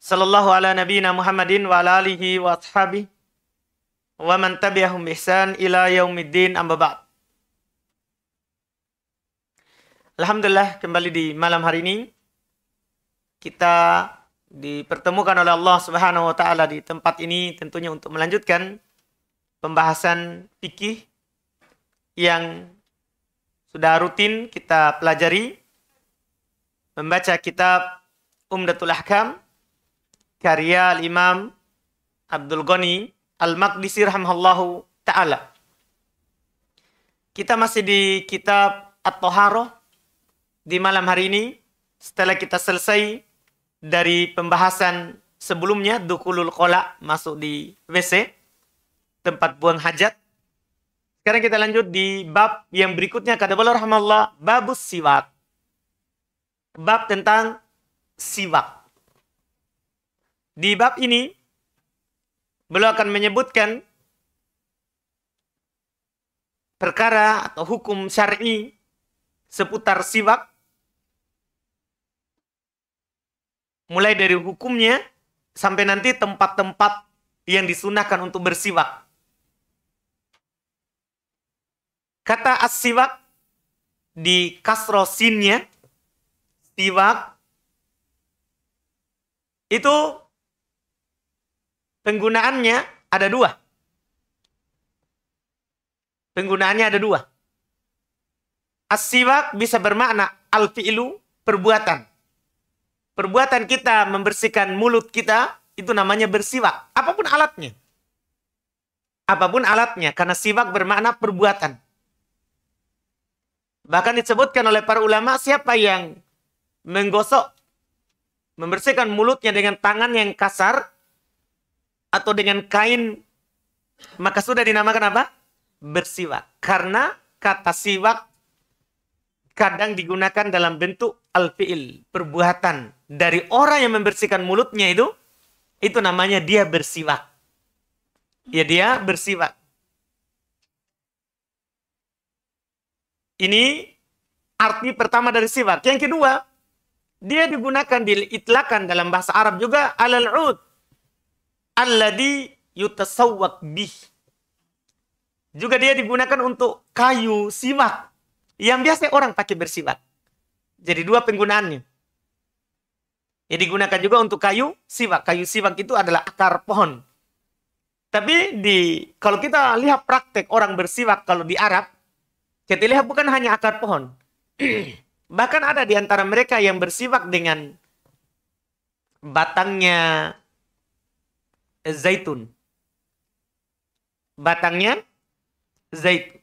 sallallahu ala nabiyina Muhammadin wa ala alihi wa ashabi wa man tabi'ahum ihsan ila yaumiddin amma ba'd. Alhamdulillah kembali di malam hari ini kita dipertemukan oleh Allah Subhanahu wa taala di tempat ini tentunya untuk melanjutkan pembahasan fikih yang sudah rutin kita pelajari membaca kitab Umdatul Ahkam karya Imam Abdul Ghani Al-Maqdisi rahimahullahu taala. Kita masih di kitab At-Taharah di malam hari ini setelah kita selesai dari pembahasan sebelumnya dukulul kola masuk di WC tempat buang hajat. Sekarang kita lanjut di bab yang berikutnya kata beliau rahmallah babus siwak. Bab tentang siwak di bab ini beliau akan menyebutkan perkara atau hukum syar'i seputar siwak mulai dari hukumnya sampai nanti tempat-tempat yang disunahkan untuk bersiwak. Kata as-siwak di kasrosinnya siwak itu Penggunaannya ada dua. Penggunaannya ada dua. Asiwak bisa bermakna alfilu perbuatan. Perbuatan kita membersihkan mulut kita itu namanya bersiwak. Apapun alatnya. Apapun alatnya. Karena siwak bermakna perbuatan. Bahkan disebutkan oleh para ulama siapa yang menggosok membersihkan mulutnya dengan tangan yang kasar atau dengan kain, maka sudah dinamakan apa? Bersiwak. Karena kata siwak kadang digunakan dalam bentuk alfiil, perbuatan. Dari orang yang membersihkan mulutnya itu, itu namanya dia bersiwak. Ya dia bersiwak. Ini arti pertama dari siwak. Yang kedua, dia digunakan, diitlakan dalam bahasa Arab juga alal-ud alladhi yutasawwak bih. Juga dia digunakan untuk kayu simak yang biasa orang pakai bersimak Jadi dua penggunaannya. Ya digunakan juga untuk kayu simak Kayu simak itu adalah akar pohon. Tapi di kalau kita lihat praktek orang bersiwak kalau di Arab, kita lihat bukan hanya akar pohon. Bahkan ada di antara mereka yang bersiwak dengan batangnya, zaitun. Batangnya zaitun.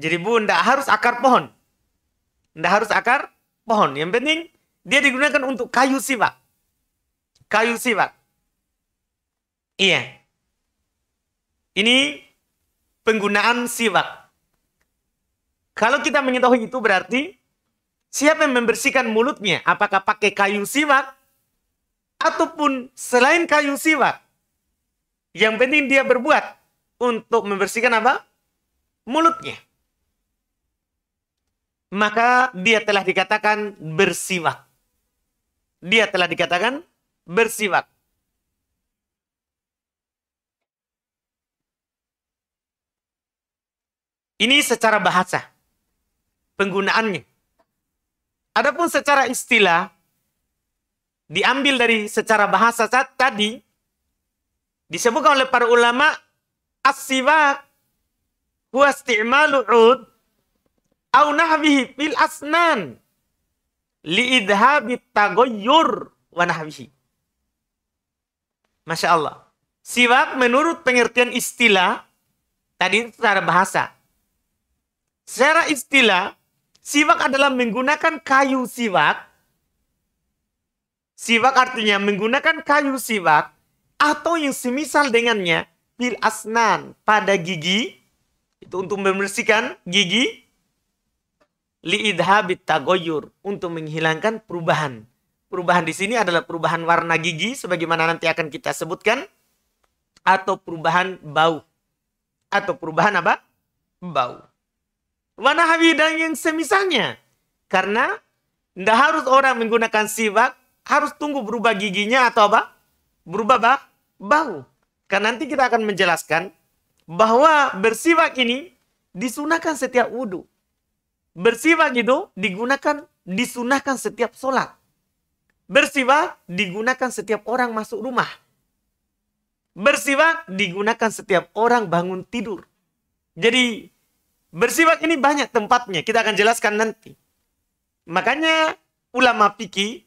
Jadi bu, tidak harus akar pohon. Tidak harus akar pohon. Yang penting dia digunakan untuk kayu siwak. Kayu siwak. Iya. Ini penggunaan siwak. Kalau kita mengetahui itu berarti siapa yang membersihkan mulutnya? Apakah pakai kayu siwak ataupun selain kayu siwak. Yang penting dia berbuat untuk membersihkan apa? Mulutnya. Maka dia telah dikatakan bersiwak. Dia telah dikatakan bersiwak. Ini secara bahasa penggunaannya. Adapun secara istilah diambil dari secara bahasa tadi disebutkan oleh para ulama as-siwak huwa isti'malu ud au nahwihi fil asnan li idhabi tagoyur wa nahwihi. Masya Allah. Siwak menurut pengertian istilah tadi secara bahasa. Secara istilah, siwak adalah menggunakan kayu siwak Siwak artinya menggunakan kayu siwak atau yang semisal dengannya pil asnan pada gigi itu untuk membersihkan gigi liidhabit tagoyur untuk menghilangkan perubahan. Perubahan di sini adalah perubahan warna gigi sebagaimana nanti akan kita sebutkan atau perubahan bau atau perubahan apa? bau. Warna habidang yang semisalnya. Karena tidak harus orang menggunakan siwak harus tunggu berubah giginya atau apa? Berubah bah? bau. Karena nanti kita akan menjelaskan bahwa bersiwak ini disunahkan setiap wudhu. Bersiwak itu digunakan, disunahkan setiap sholat. Bersiwak digunakan setiap orang masuk rumah. Bersiwak digunakan setiap orang bangun tidur. Jadi bersiwak ini banyak tempatnya. Kita akan jelaskan nanti. Makanya ulama fikih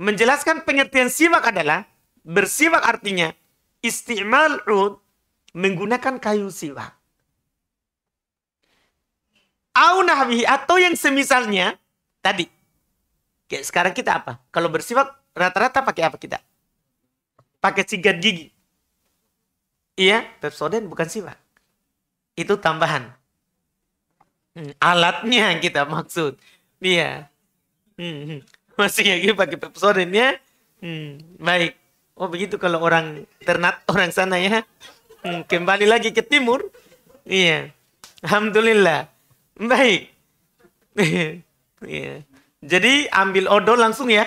menjelaskan pengertian siwak adalah bersiwak artinya istimal ud menggunakan kayu siwak. Au nahwi atau yang semisalnya tadi. Kayak sekarang kita apa? Kalau bersiwak rata-rata pakai apa kita? Pakai sikat gigi. Iya, pepsoden bukan siwak. Itu tambahan. Hmm, alatnya kita maksud. Iya. Hmm. hmm. Masih lagi pakai pepsodent ya? Hmm, baik. Oh begitu kalau orang ternat orang sana ya. Hmm, kembali lagi ke timur. Iya. Alhamdulillah. Baik. iya. Jadi ambil odol langsung ya.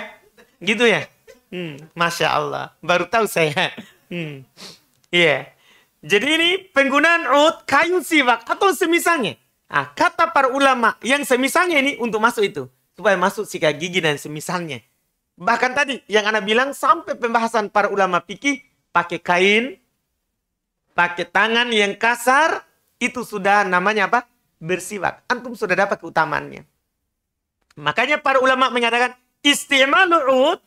Gitu ya. Hmm, Masya Allah. Baru tahu saya. Hmm. Iya. Jadi ini penggunaan ud kayu siwak atau semisalnya. Ah, kata para ulama yang semisalnya ini untuk masuk itu supaya masuk sikat gigi dan semisalnya. Bahkan tadi yang Anda bilang sampai pembahasan para ulama fikih pakai kain, pakai tangan yang kasar, itu sudah namanya apa? Bersiwak. Antum sudah dapat keutamaannya. Makanya para ulama menyatakan ud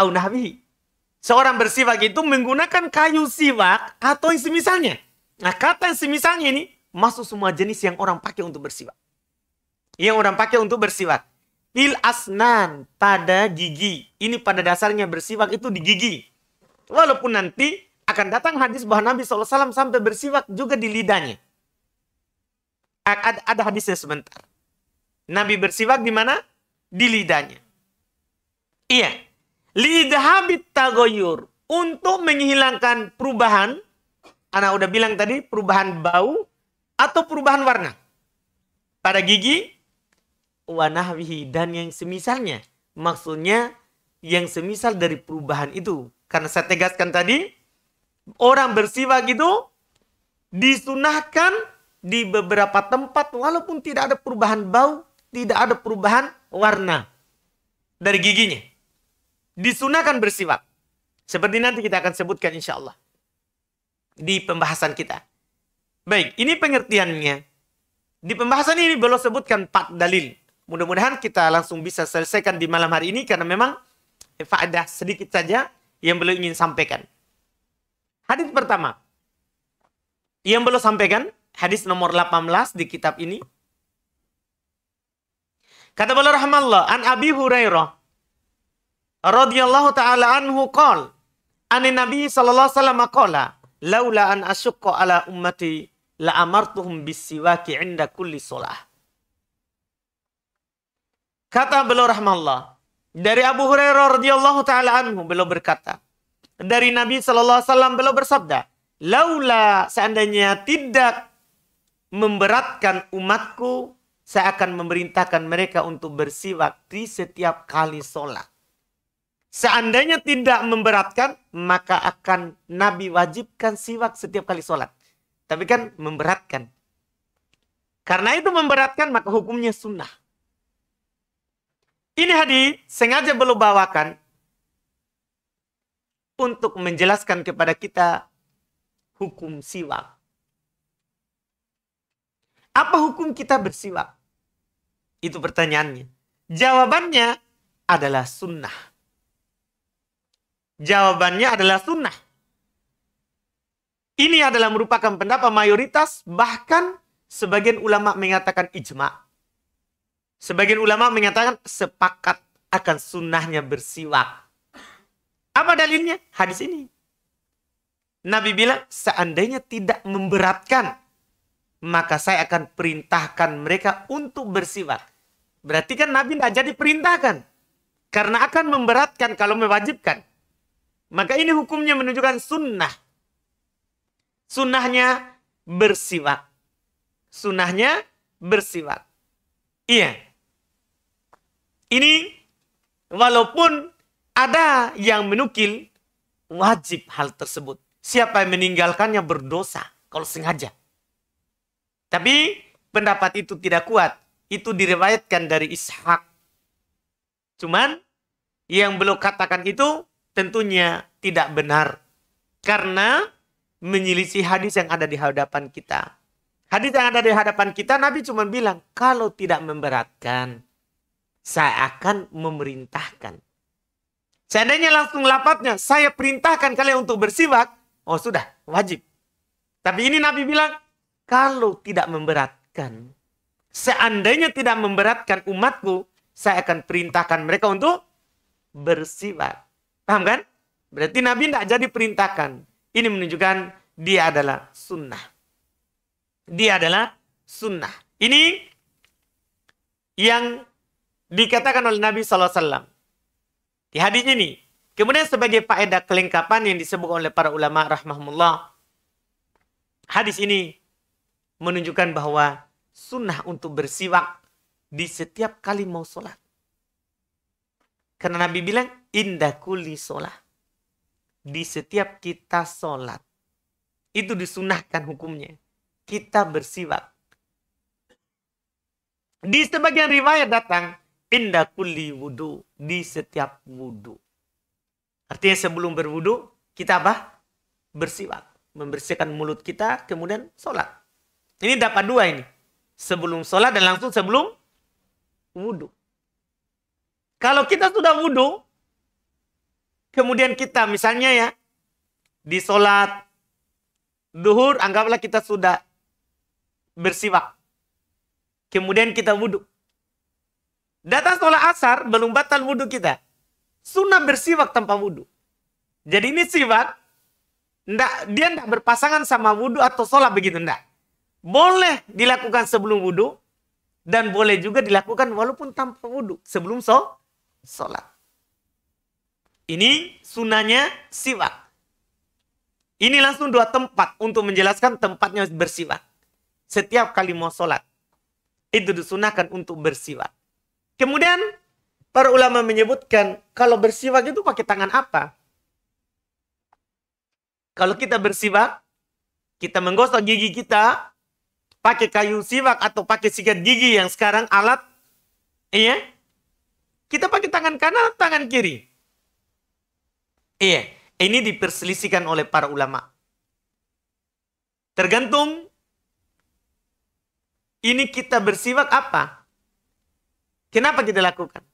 au nahwihi. Seorang bersiwak itu menggunakan kayu siwak atau yang semisalnya. Nah kata yang semisalnya ini masuk semua jenis yang orang pakai untuk bersiwak yang orang pakai untuk bersiwak. Fil asnan pada gigi. Ini pada dasarnya bersiwak itu di gigi. Walaupun nanti akan datang hadis bahwa Nabi SAW sampai bersiwak juga di lidahnya. Ada, ada hadisnya sebentar. Nabi bersiwak di mana? Di lidahnya. Iya. lidah habit tagoyur. Untuk menghilangkan perubahan. Anak udah bilang tadi perubahan bau atau perubahan warna. Pada gigi wanahwihi dan yang semisalnya. Maksudnya yang semisal dari perubahan itu. Karena saya tegaskan tadi, orang bersifat itu disunahkan di beberapa tempat walaupun tidak ada perubahan bau, tidak ada perubahan warna dari giginya. Disunahkan bersifat. Seperti nanti kita akan sebutkan insya Allah. Di pembahasan kita. Baik, ini pengertiannya. Di pembahasan ini belum sebutkan empat dalil. Mudah-mudahan kita langsung bisa selesaikan di malam hari ini karena memang faedah sedikit saja yang belum ingin sampaikan. Hadis pertama yang belum sampaikan hadis nomor 18 di kitab ini. Kata beliau rahmallah an Abi Hurairah radhiyallahu taala anhu qol an Nabi sallallahu alaihi wasallam qala laula an asyqa ala ummati la amartuhum bisiwaki inda kulli shalah. Kata beliau rahmallah. Dari Abu Hurairah radhiyallahu taala anhu beliau berkata, dari Nabi sallallahu alaihi wasallam beliau bersabda, "Laula seandainya tidak memberatkan umatku, saya akan memerintahkan mereka untuk bersiwak di setiap kali sholat. Seandainya tidak memberatkan, maka akan Nabi wajibkan siwak setiap kali sholat. Tapi kan memberatkan. Karena itu memberatkan, maka hukumnya sunnah. Ini hadis sengaja belum bawakan untuk menjelaskan kepada kita hukum siwak. Apa hukum kita bersiwak? Itu pertanyaannya. Jawabannya adalah sunnah. Jawabannya adalah sunnah. Ini adalah merupakan pendapat mayoritas, bahkan sebagian ulama mengatakan ijma' Sebagian ulama menyatakan sepakat akan sunnahnya bersiwak. Apa dalilnya? Hadis ini. Nabi bilang, seandainya tidak memberatkan, maka saya akan perintahkan mereka untuk bersiwak. Berarti kan Nabi tidak jadi perintahkan. Karena akan memberatkan kalau mewajibkan. Maka ini hukumnya menunjukkan sunnah. Sunnahnya bersiwak. Sunnahnya bersiwak. Iya. Ini walaupun ada yang menukil wajib hal tersebut. Siapa yang meninggalkannya berdosa kalau sengaja. Tapi pendapat itu tidak kuat. Itu diriwayatkan dari Ishak. Cuman yang belum katakan itu tentunya tidak benar. Karena menyelisih hadis yang ada di hadapan kita. Hadis yang ada di hadapan kita Nabi cuma bilang kalau tidak memberatkan saya akan memerintahkan. Seandainya langsung lapatnya, saya perintahkan kalian untuk bersiwak, oh sudah, wajib. Tapi ini Nabi bilang, kalau tidak memberatkan, seandainya tidak memberatkan umatku, saya akan perintahkan mereka untuk bersiwak. Paham kan? Berarti Nabi tidak jadi perintahkan. Ini menunjukkan dia adalah sunnah. Dia adalah sunnah. Ini yang dikatakan oleh Nabi SAW. Di hadisnya ini. Kemudian sebagai faedah kelengkapan yang disebut oleh para ulama rahmahullah Hadis ini menunjukkan bahwa sunnah untuk bersiwak di setiap kali mau sholat. Karena Nabi bilang, indah kuli sholat. Di setiap kita sholat. Itu disunahkan hukumnya. Kita bersiwak. Di sebagian riwayat datang, Indah kulli wudu di setiap wudhu. Artinya sebelum berwudhu kita apa? Bersiwak, membersihkan mulut kita kemudian sholat. Ini dapat dua ini. Sebelum sholat dan langsung sebelum wudhu. Kalau kita sudah wudhu, kemudian kita misalnya ya di sholat duhur anggaplah kita sudah bersiwak. Kemudian kita wudhu. Datang setelah asar belum batal wudhu kita. Sunnah bersiwak tanpa wudhu. Jadi ini siwak. Ndak, dia tidak berpasangan sama wudhu atau sholat begitu. Ndak. Boleh dilakukan sebelum wudhu. Dan boleh juga dilakukan walaupun tanpa wudhu. Sebelum so, sholat. Ini sunnahnya siwak. Ini langsung dua tempat untuk menjelaskan tempatnya bersiwak. Setiap kali mau sholat, itu disunahkan untuk bersiwak. Kemudian para ulama menyebutkan kalau bersiwak itu pakai tangan apa? Kalau kita bersiwak, kita menggosok gigi kita pakai kayu siwak atau pakai sikat gigi yang sekarang alat, iya? Kita pakai tangan kanan atau tangan kiri? Iya, ini diperselisihkan oleh para ulama. Tergantung ini kita bersiwak apa? Kenapa kita lakukan?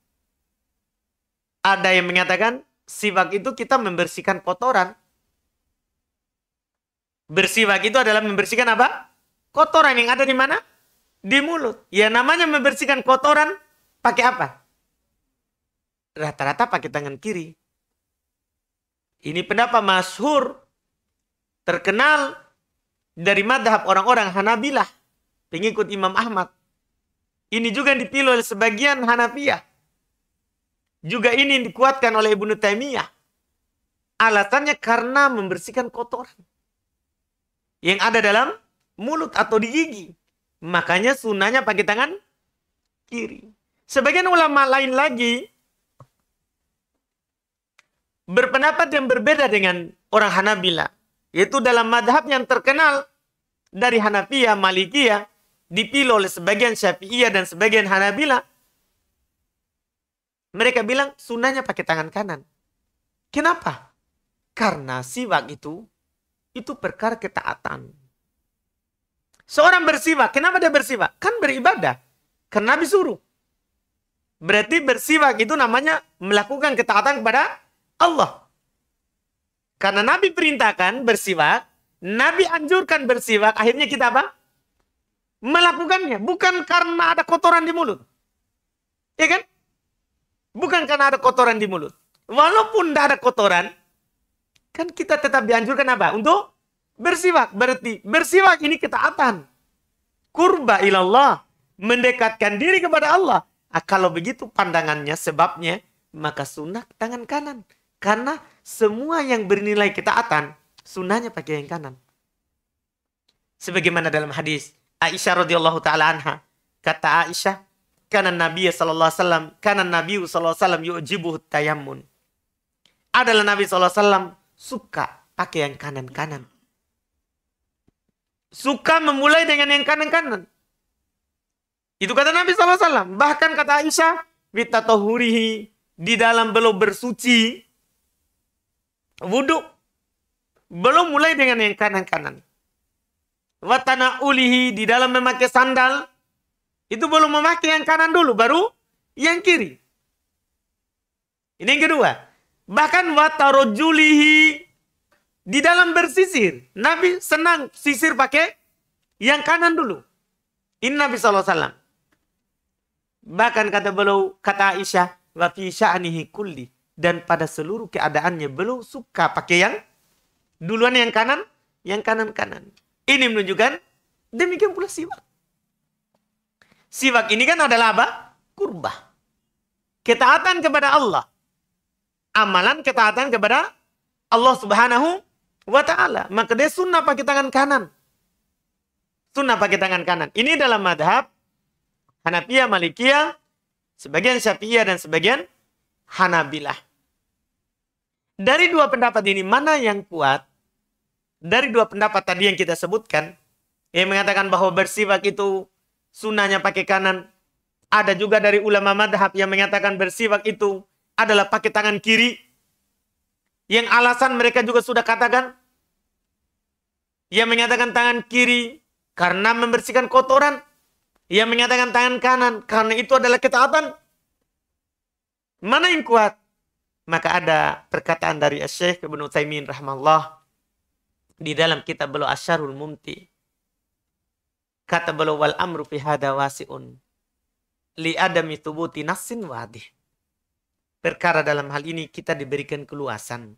Ada yang mengatakan siwak itu kita membersihkan kotoran. Bersiwak itu adalah membersihkan apa? Kotoran yang ada di mana? Di mulut. Ya namanya membersihkan kotoran pakai apa? Rata-rata pakai tangan kiri. Ini pendapat masyhur terkenal dari madhab orang-orang Hanabilah, pengikut Imam Ahmad. Ini juga yang dipilih oleh sebagian Hanafiyah. Juga ini yang dikuatkan oleh Ibnu Taimiyah. Alasannya karena membersihkan kotoran. Yang ada dalam mulut atau di gigi. Makanya sunahnya pakai tangan kiri. Sebagian ulama lain lagi berpendapat yang berbeda dengan orang Hanabila. Yaitu dalam madhab yang terkenal dari Hanafiyah, Malikiyah, dipilih oleh sebagian Syafi'iyah dan sebagian Hanabila, mereka bilang sunnahnya pakai tangan kanan. Kenapa? Karena siwak itu, itu perkara ketaatan. Seorang bersiwak, kenapa dia bersiwak? Kan beribadah. Karena Nabi suruh. Berarti bersiwak itu namanya melakukan ketaatan kepada Allah. Karena Nabi perintahkan bersiwak, Nabi anjurkan bersiwak, akhirnya kita apa? melakukannya bukan karena ada kotoran di mulut. Ya kan? Bukan karena ada kotoran di mulut. Walaupun tidak ada kotoran, kan kita tetap dianjurkan apa? Untuk bersiwak. Berarti bersiwak ini ketaatan. Kurba ilallah. Mendekatkan diri kepada Allah. Nah, kalau begitu pandangannya, sebabnya, maka sunnah tangan kanan. Karena semua yang bernilai ketaatan, sunnahnya pakai yang kanan. Sebagaimana dalam hadis, Aisyah radhiyallahu taala anha. Kata Aisyah, karena Nabi sallallahu alaihi wasallam, karena Nabi sallallahu alaihi wasallam yujibu tayammun. Adalah Nabi sallallahu alaihi wasallam suka pakai yang kanan-kanan. Suka memulai dengan yang kanan-kanan. Itu kata Nabi sallallahu alaihi wasallam. Bahkan kata Aisyah, bitatohurihi di dalam belum bersuci wudhu belum mulai dengan yang kanan-kanan watana ulihi di dalam memakai sandal itu belum memakai yang kanan dulu baru yang kiri. Ini yang kedua. Bahkan watarojulihi di dalam bersisir. Nabi senang sisir pakai yang kanan dulu. Ini Nabi SAW. Bahkan kata beliau, kata Aisyah, wa fi sya'nihi kulli. Dan pada seluruh keadaannya beliau suka pakai yang duluan yang kanan, yang kanan-kanan. Ini menunjukkan demikian pula siwak. Siwak ini kan adalah apa? Kurbah. Ketaatan kepada Allah. Amalan ketaatan kepada Allah subhanahu wa ta'ala. Maka dia sunnah pakai tangan kanan. Sunnah pakai tangan kanan. Ini dalam madhab Hanafiya, Malikiya, sebagian Syafi'iyah dan sebagian Hanabilah. Dari dua pendapat ini, mana yang kuat? dari dua pendapat tadi yang kita sebutkan, yang mengatakan bahwa bersifak itu sunahnya pakai kanan, ada juga dari ulama madhab yang mengatakan bersifak itu adalah pakai tangan kiri, yang alasan mereka juga sudah katakan, yang mengatakan tangan kiri karena membersihkan kotoran, yang mengatakan tangan kanan karena itu adalah ketaatan. Mana yang kuat? Maka ada perkataan dari Syekh Ibnu Utsaimin rahmallah di dalam kitab beliau Asyarul Mumti. Kata beliau wal amru fi hada wasi'un li adami tubuti nassin wadi. Perkara dalam hal ini kita diberikan keluasan.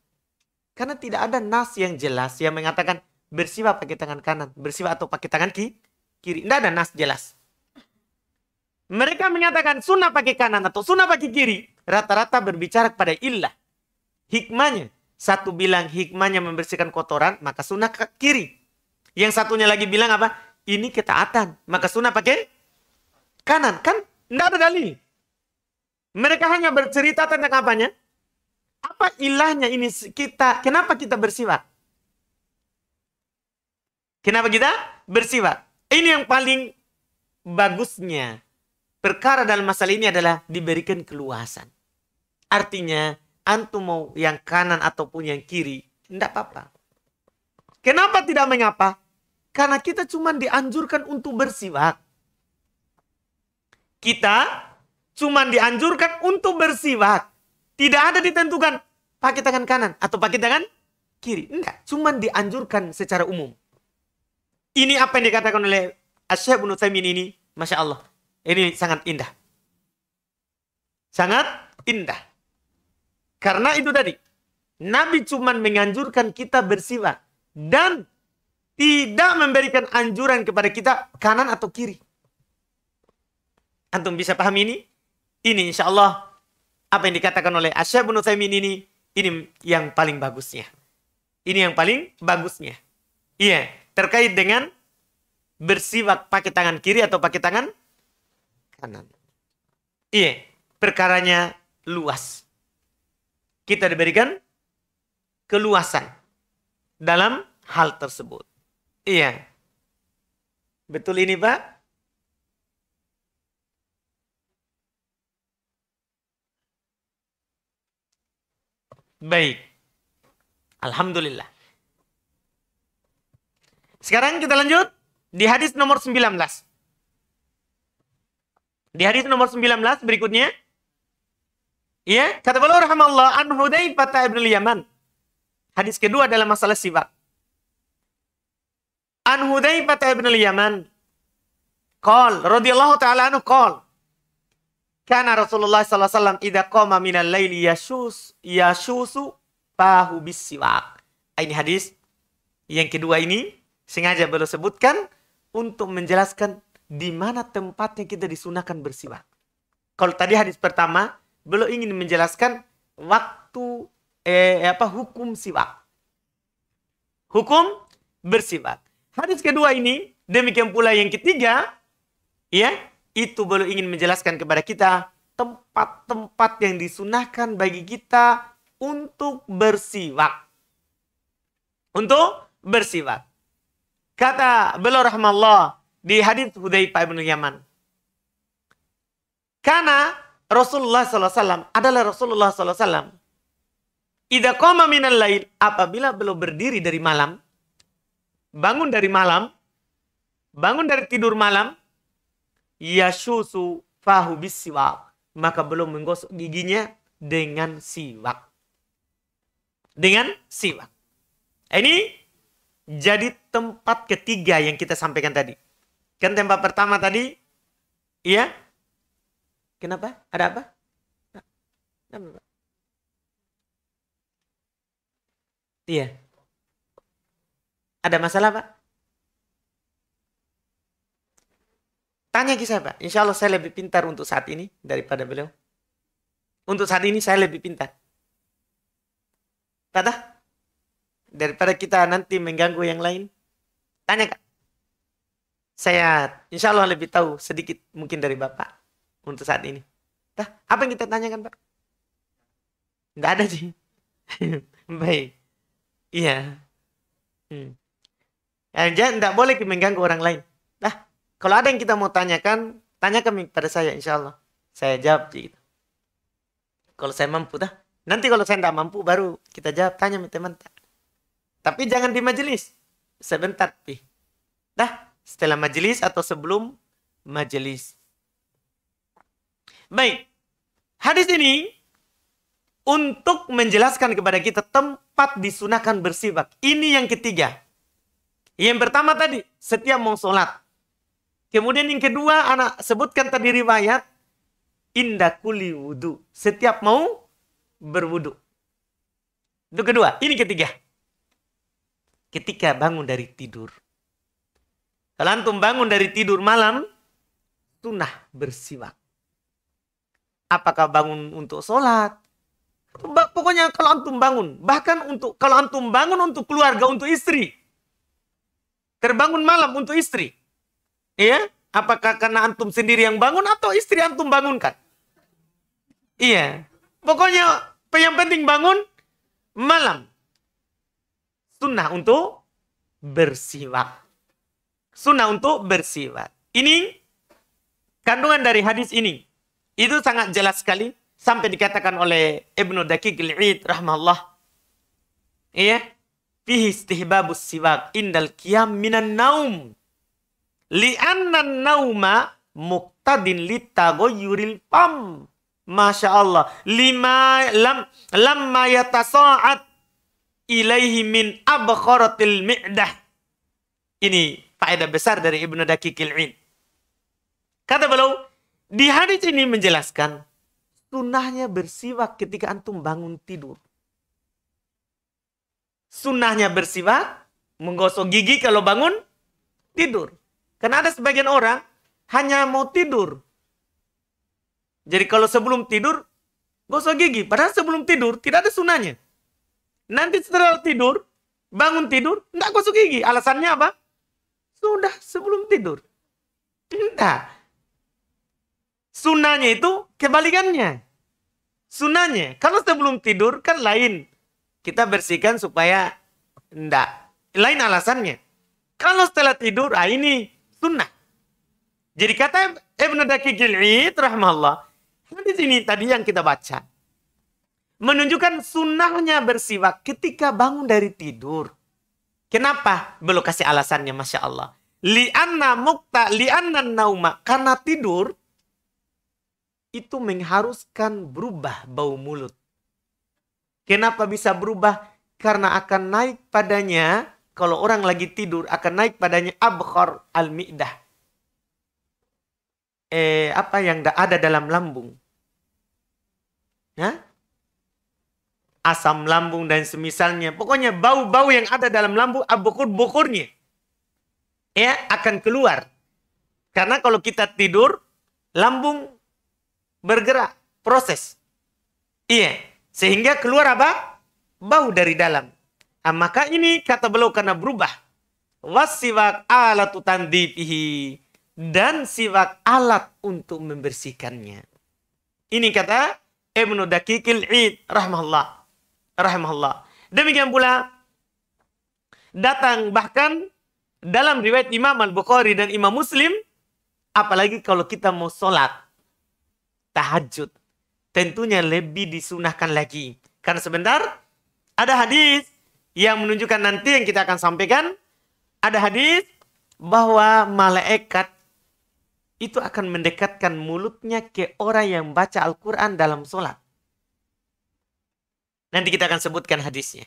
Karena tidak ada nas yang jelas yang mengatakan bersifat pakai tangan kanan, bersifat atau pakai tangan ki, kiri. Tidak ada nas jelas. Mereka mengatakan sunnah pakai kanan atau sunnah pakai kiri. Rata-rata berbicara kepada illah. Hikmahnya. Satu bilang hikmahnya membersihkan kotoran, maka sunnah ke kiri. Yang satunya lagi bilang apa? Ini ketaatan, maka sunnah pakai kanan. Kan tidak ada dalil. Mereka hanya bercerita tentang apanya? Apa ilahnya ini kita? Kenapa kita bersiwak? Kenapa kita bersiwak? Ini yang paling bagusnya. Perkara dalam masalah ini adalah diberikan keluasan. Artinya, antum mau yang kanan ataupun yang kiri, tidak apa-apa. Kenapa tidak mengapa? Karena kita cuma dianjurkan untuk bersiwak. Kita cuma dianjurkan untuk bersiwak. Tidak ada ditentukan pakai tangan kanan atau pakai tangan kiri. Enggak, cuma dianjurkan secara umum. Ini apa yang dikatakan oleh Asyik bin Utsaimin ini, Masya Allah. Ini sangat indah. Sangat indah. Karena itu tadi, Nabi cuma menganjurkan kita bersiwak dan tidak memberikan anjuran kepada kita kanan atau kiri. Antum bisa paham ini? Ini insya Allah apa yang dikatakan oleh Asyab bin Uthaymin ini, ini yang paling bagusnya. Ini yang paling bagusnya. Iya, terkait dengan bersiwak pakai tangan kiri atau pakai tangan kanan. Iya, perkaranya luas kita diberikan keluasan dalam hal tersebut. Iya. Betul ini, Pak? Baik. Alhamdulillah. Sekarang kita lanjut di hadis nomor 19. Di hadis nomor 19 berikutnya Ya, kata beliau rahimallahu an Hudzaifah bin Yaman. Hadis kedua dalam masalah sifat. An Hudzaifah bin Yaman qol radhiyallahu taala anhu qol Kana Rasulullah sallallahu alaihi wasallam idza qama minal laili yashus yashusu fahu bisiwak. Ah, ini hadis yang kedua ini sengaja beliau sebutkan untuk menjelaskan di mana tempatnya kita disunahkan bersiwak. Kalau tadi hadis pertama beliau ingin menjelaskan waktu eh, eh apa hukum siwak. Hukum bersiwak. Hadis kedua ini demikian pula yang ketiga ya itu beliau ingin menjelaskan kepada kita tempat-tempat yang disunahkan bagi kita untuk bersiwak. Untuk bersiwak. Kata beliau rahmallah di hadis Hudzaifah bin Yaman. Karena Rasulullah SAW adalah Rasulullah SAW. Ida koma minal lail, apabila belum berdiri dari malam, bangun dari malam, bangun dari tidur malam, yashusu fahu siwak, maka belum menggosok giginya dengan siwak. Dengan siwak. Ini jadi tempat ketiga yang kita sampaikan tadi. Kan tempat pertama tadi, ya, Kenapa? Ada apa? Kenapa? Nah, nah. Iya. Ada masalah, Pak? Tanya saya, Pak. Insya Allah saya lebih pintar untuk saat ini daripada beliau. Untuk saat ini saya lebih pintar. Kata? Daripada kita nanti mengganggu yang lain. Tanya, Kak. Saya insya Allah lebih tahu sedikit mungkin dari Bapak untuk saat ini. dah apa yang kita tanyakan, Pak? Enggak ada sih. Baik. Iya. Hmm. Aja tidak boleh mengganggu orang lain. Dah, kalau ada yang kita mau tanyakan, tanyakan pada saya, insya Allah. Saya jawab gitu. Kalau saya mampu, dah. Nanti kalau saya tidak mampu, baru kita jawab. Tanya teman. Tapi jangan di majelis. Sebentar, pi. Dah, setelah majelis atau sebelum majelis. Baik, hadis ini untuk menjelaskan kepada kita tempat disunahkan bersiwak Ini yang ketiga. Yang pertama tadi, setiap mau sholat. Kemudian yang kedua, anak sebutkan tadi riwayat, indah kuli wudhu. Setiap mau berwudhu. Itu kedua. Ini ketiga. Ketika bangun dari tidur. Kalau antum bangun dari tidur malam, tunah bersiwak. Apakah bangun untuk sholat? Pokoknya kalau antum bangun, bahkan untuk kalau antum bangun untuk keluarga, untuk istri, terbangun malam untuk istri, iya? Apakah karena antum sendiri yang bangun atau istri antum bangunkan? Iya, pokoknya yang penting bangun malam. Sunnah untuk bersiwak. Sunnah untuk bersiwak. Ini kandungan dari hadis ini. Itu sangat jelas sekali sampai dikatakan oleh Ibnu Daqiq al-Id ya Iya. Fihi istihbabus siwak indal qiyam minan naum. Li'anna nauma muktadin yuril pam. Masya Allah. Lima lam lamma yatasa'at ilaihi min abkharatil mi'dah. Ini faedah besar dari Ibnu Daqiq al Kata beliau, di hadis ini menjelaskan sunnahnya bersiwak ketika antum bangun tidur. Sunnahnya bersiwak, menggosok gigi kalau bangun tidur. Karena ada sebagian orang hanya mau tidur. Jadi kalau sebelum tidur, gosok gigi. Padahal sebelum tidur tidak ada sunnahnya. Nanti setelah tidur, bangun tidur, tidak gosok gigi. Alasannya apa? Sudah sebelum tidur. Tidak. Sunnahnya itu kebalikannya. Sunnahnya, kalau sebelum tidur kan lain. Kita bersihkan supaya enggak. Lain alasannya. Kalau setelah tidur, ah ini sunnah. Jadi kata Ibn Daki Gil'id, rahmallah. Di sini tadi yang kita baca. Menunjukkan sunnahnya bersiwak ketika bangun dari tidur. Kenapa? Belum kasih alasannya, Masya Allah. Lianna mukta, lianna nauma. Karena tidur itu mengharuskan berubah bau mulut. Kenapa bisa berubah? Karena akan naik padanya, kalau orang lagi tidur akan naik padanya abkhor al-mi'dah. Eh, apa yang ada dalam lambung. Asam lambung dan semisalnya. Pokoknya bau-bau yang ada dalam lambung, abukur-bukurnya. Ya, akan keluar. Karena kalau kita tidur, lambung bergerak, proses. Iya, sehingga keluar apa? Bau dari dalam. Nah, maka ini kata beliau karena berubah. Wasiwak alat utandipihi. dan siwak alat untuk membersihkannya. Ini kata Ibnu Dakikil Id rahmahullah. Rahmahullah. Demikian pula datang bahkan dalam riwayat Imam Al-Bukhari dan Imam Muslim apalagi kalau kita mau sholat tahajud. Tentunya lebih disunahkan lagi. Karena sebentar, ada hadis yang menunjukkan nanti yang kita akan sampaikan. Ada hadis bahwa malaikat itu akan mendekatkan mulutnya ke orang yang baca Al-Quran dalam sholat. Nanti kita akan sebutkan hadisnya.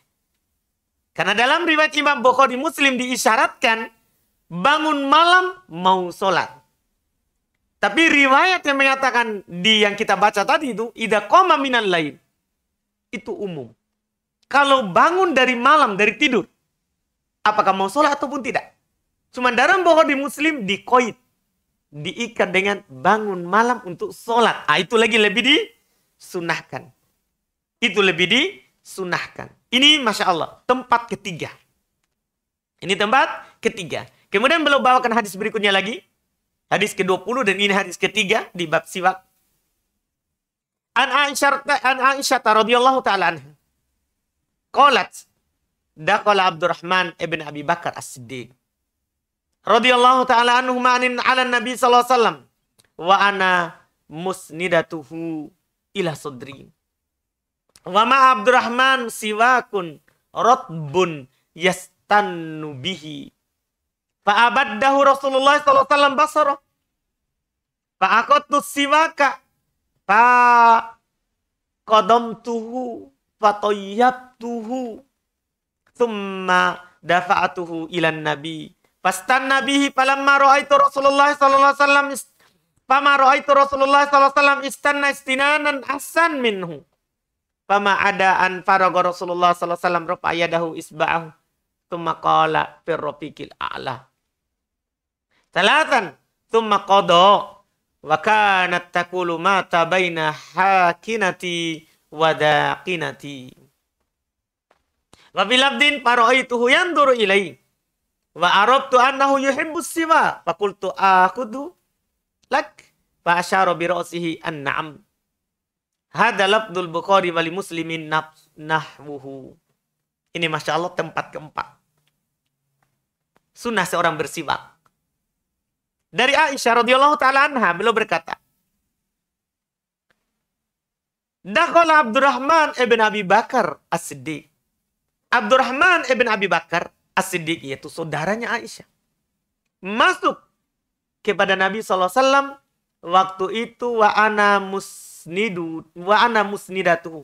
Karena dalam riwayat Imam Bukhari Muslim diisyaratkan bangun malam mau sholat. Tapi riwayat yang menyatakan di yang kita baca tadi itu ida koma minan lain. Itu umum. Kalau bangun dari malam, dari tidur. Apakah mau sholat ataupun tidak. Cuma dalam bahwa di muslim dikoit. Diikat dengan bangun malam untuk sholat. Ah, itu lagi lebih disunahkan. Itu lebih disunahkan. Ini Masya Allah, tempat ketiga. Ini tempat ketiga. Kemudian beliau bawakan hadis berikutnya lagi. Hadis ke-20 dan ini hadis ketiga di bab siwak. An Aisyah an Aisyah radhiyallahu taala anha. Qalat Daqala Abdurrahman ibn Abi Bakar As-Siddiq radhiyallahu taala anhu manin ala Nabi sallallahu alaihi wasallam wa ana musnidatuhu ila sadri. Wa ma Abdurrahman siwakun rotbun yastannu bihi Fa'abaddahu Rasulullah SAW basara. Fa'akotu siwaka. Fa'kodom tuhu. Fa'toyab tuhu. Thumma dafa'atuhu ilan nabi. Pastan nabihi falamma ro'aitu Rasulullah sallallahu alaihi wasallam Fama ro'aitu Rasulullah sallallahu alaihi wasallam istanna istinanan asan minhu. Fama ada an faraga Rasulullah sallallahu alaihi wasallam rafa'ayadahu isba'ahu. Tumma qala firrafiqil a'la. Talatan. Thumma qada. Wa kanat takulu ma tabayna hakinati wa daqinati. Wa bilabdin paro'aituhu yanduru ilaih. Wa arabtu annahu yuhibbus siwa. Wa kultu akudu lak. Fa asyara bi ra'sihi an-na'am. Hada labdul Bukhari wali muslimin nahwuhu. Ini Masya Allah tempat keempat. Sunnah seorang bersiwak. Dari Aisyah radhiyallahu taala anha beliau berkata, Dakhala Abdurrahman ibn Abi Bakar As-Siddiq. Abdurrahman ibn Abi Bakar As-Siddiq yaitu saudaranya Aisyah. Masuk kepada Nabi SAW waktu itu wa ana musnidu wa ana musnidatu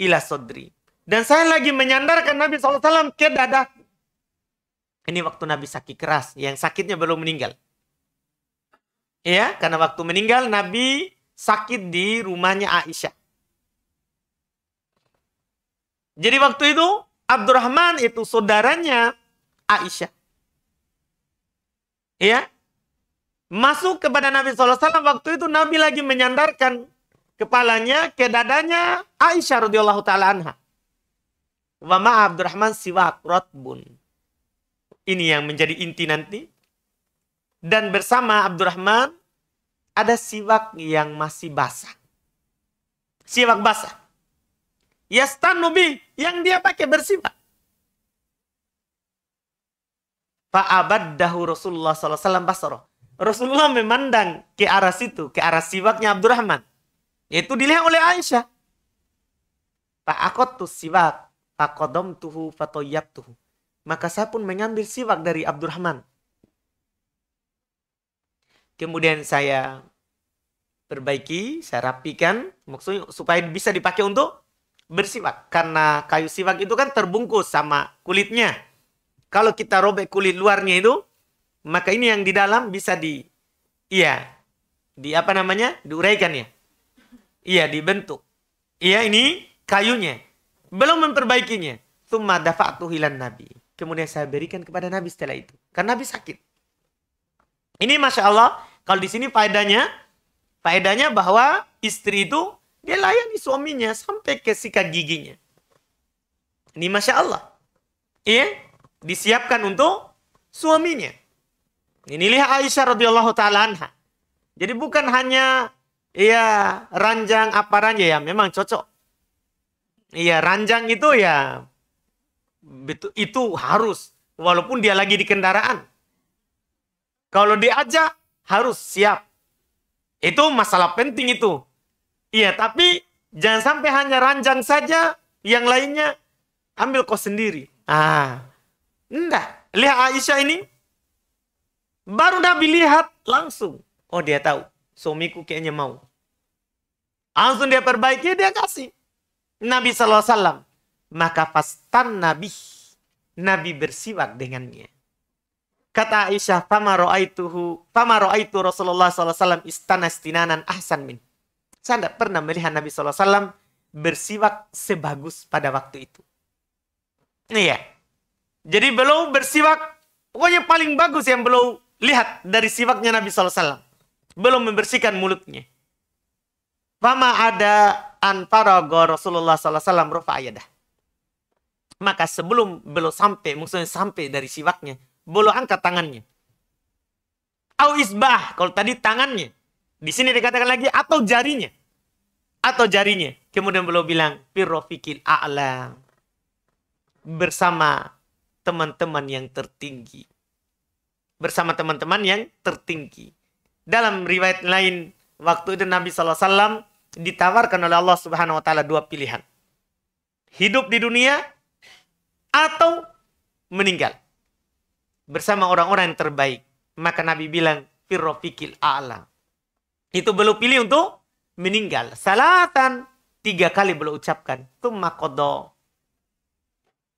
ila sodri. Dan saya lagi menyandarkan Nabi SAW ke dadaku. Ini waktu Nabi sakit keras, yang sakitnya belum meninggal. Ya, karena waktu meninggal Nabi sakit di rumahnya Aisyah. Jadi waktu itu Abdurrahman itu saudaranya Aisyah. Ya. Masuk kepada Nabi SAW waktu itu Nabi lagi menyandarkan kepalanya ke dadanya Aisyah radhiyallahu taala anha. Wa ma Abdurrahman siwak rotbun. Ini yang menjadi inti nanti dan bersama Abdurrahman ada siwak yang masih basah. Siwak basah. Yastanubi yang dia pakai bersiwak. Fa'abad dahu Rasulullah SAW basaro. Rasulullah memandang ke arah situ, ke arah siwaknya Abdurrahman. Itu dilihat oleh Aisyah. Fa'akot tu siwak, fa'kodom tuhu, fatoyab tuhu. Maka saya pun mengambil siwak dari Abdurrahman kemudian saya perbaiki, saya rapikan, maksudnya supaya bisa dipakai untuk bersiwak. Karena kayu siwak itu kan terbungkus sama kulitnya. Kalau kita robek kulit luarnya itu, maka ini yang di dalam bisa di, iya, di apa namanya, diuraikan ya. Iya, dibentuk. Iya, ini kayunya. Belum memperbaikinya. Thumma dafa'tu hilan Nabi. Kemudian saya berikan kepada Nabi setelah itu. Karena Nabi sakit. Ini Masya Allah, kalau di sini faedahnya, faedahnya bahwa istri itu dia layani suaminya sampai ke sikat giginya. Ini masya Allah. Iya, disiapkan untuk suaminya. Ini lihat Aisyah radhiyallahu taala anha. Jadi bukan hanya iya ranjang apa ranjang ya, ya memang cocok. Iya, ranjang itu ya itu, itu harus walaupun dia lagi di kendaraan. Kalau diajak harus siap. Itu masalah penting itu. Iya, tapi jangan sampai hanya ranjang saja, yang lainnya ambil kau sendiri. Ah, enggak. Lihat Aisyah ini, baru Nabi lihat langsung. Oh dia tahu, suamiku kayaknya mau. Langsung dia perbaiki, dia kasih. Nabi SAW. Maka pastan Nabi. Nabi bersiwak dengannya. Kata Aisyah, "Fama ra'aituhu, Rasulullah sallallahu alaihi wasallam istana istinanan ahsan min." Saya tidak pernah melihat Nabi sallallahu alaihi wasallam bersiwak sebagus pada waktu itu. Iya. Jadi beliau bersiwak pokoknya paling bagus yang beliau lihat dari siwaknya Nabi sallallahu alaihi wasallam. Belum membersihkan mulutnya. Fama ada antara Rasulullah sallallahu alaihi wasallam Maka sebelum beliau sampai, maksudnya sampai dari siwaknya, boleh angkat tangannya. Au isbah, kalau tadi tangannya. Di sini dikatakan lagi atau jarinya. Atau jarinya. Kemudian beliau bilang, Firrofikil a'la. Bersama teman-teman yang tertinggi. Bersama teman-teman yang tertinggi. Dalam riwayat lain, waktu itu Nabi SAW ditawarkan oleh Allah Subhanahu wa taala dua pilihan. Hidup di dunia atau meninggal bersama orang-orang yang terbaik. Maka Nabi bilang, Firofikil a'la. Itu belum pilih untuk meninggal. Salatan. Tiga kali belum ucapkan. Tumma kodo.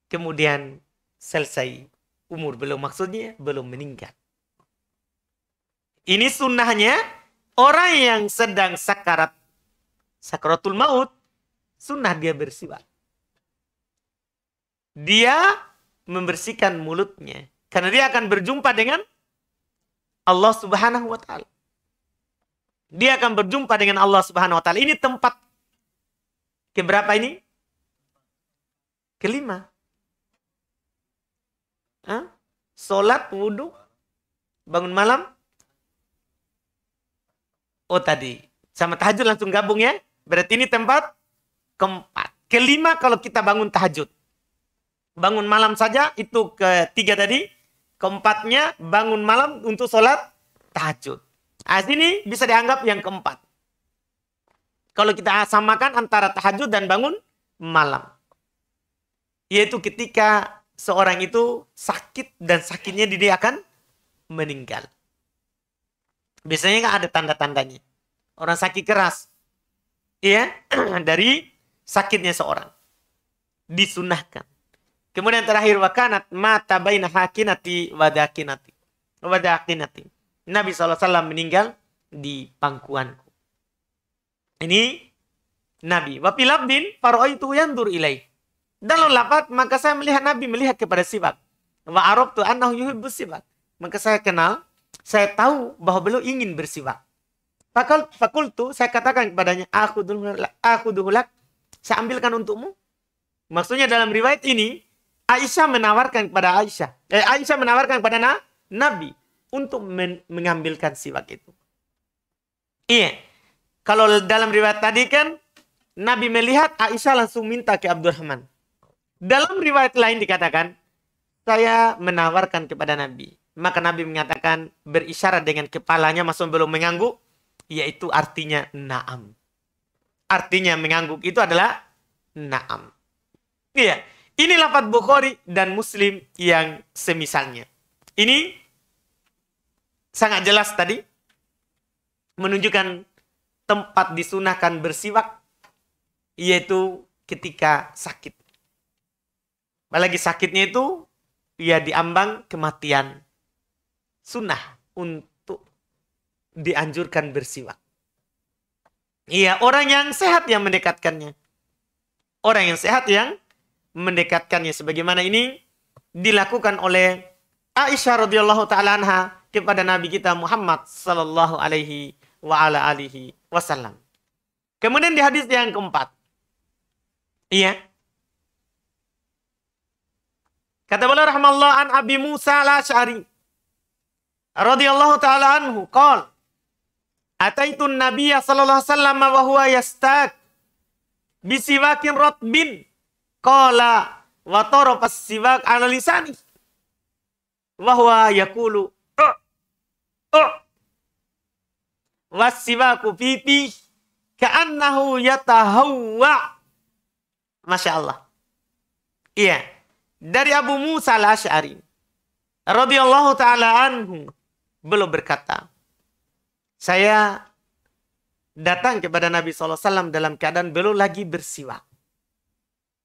Kemudian selesai. Umur belum maksudnya belum meninggal. Ini sunnahnya orang yang sedang sakarat sakaratul maut sunnah dia bersiwak. Dia membersihkan mulutnya karena dia akan berjumpa dengan Allah Subhanahu wa taala. Dia akan berjumpa dengan Allah Subhanahu wa taala. Ini tempat keberapa ini? Kelima. Hah? Solat, wudhu, bangun malam. Oh tadi, sama tahajud langsung gabung ya. Berarti ini tempat keempat. Kelima kalau kita bangun tahajud. Bangun malam saja itu ketiga tadi. Keempatnya bangun malam untuk sholat tahajud. Nah, ini bisa dianggap yang keempat. Kalau kita samakan antara tahajud dan bangun malam. Yaitu ketika seorang itu sakit dan sakitnya dia akan meninggal. Biasanya nggak ada tanda-tandanya. Orang sakit keras. Iya, dari sakitnya seorang. Disunahkan Kemudian terakhir wakanat mata baina hakinati wadakinati. Wadakinati. Nabi SAW meninggal di pangkuanku. Ini Nabi. paroi faro'aitu yandur ilaih. Dalam lapat maka saya melihat Nabi melihat kepada sifat. Wa arab tu annahu yuhibbus sifat. Maka saya kenal, saya tahu bahwa beliau ingin bersifat. Fakul, fakultu saya katakan kepadanya, aku duhulak, aku duhulak, saya ambilkan untukmu. Maksudnya dalam riwayat ini, Aisyah menawarkan kepada Aisyah. Eh, Aisyah menawarkan kepada na Nabi untuk men mengambilkan siwak itu. Iya. Kalau dalam riwayat tadi kan Nabi melihat Aisyah langsung minta ke Abdurrahman. Dalam riwayat lain dikatakan, saya menawarkan kepada Nabi. Maka Nabi mengatakan berisyarat dengan kepalanya masuk belum mengangguk, yaitu artinya naam. Artinya mengangguk itu adalah naam. Iya. Ini lafat Bukhari dan Muslim yang semisalnya. Ini sangat jelas tadi menunjukkan tempat disunahkan bersiwak yaitu ketika sakit. Apalagi sakitnya itu ya diambang kematian. Sunnah untuk dianjurkan bersiwak. Iya, orang yang sehat yang mendekatkannya. Orang yang sehat yang mendekatkannya sebagaimana ini dilakukan oleh Aisyah radhiyallahu taala anha kepada nabi kita Muhammad sallallahu alaihi wa ala alihi wasallam. Kemudian di hadis yang keempat. Iya. Kata beliau rahmallahu an Abi Musa al-Asy'ari radhiyallahu taala anhu qol Ataitun Nabi sallallahu alaihi wasallam wa huwa yastaq bisiwakin ratbin Kola watoro pas sibak analisa nih. Wahwa yakulu. oh, Oh. Was sibaku pipi ka'annahu yatahawwa. Masya Allah. Iya. Dari Abu Musa al-Ash'ari. Radiyallahu ta'ala anhu. Belum berkata. Saya datang kepada Nabi SAW dalam keadaan belum lagi bersiwak.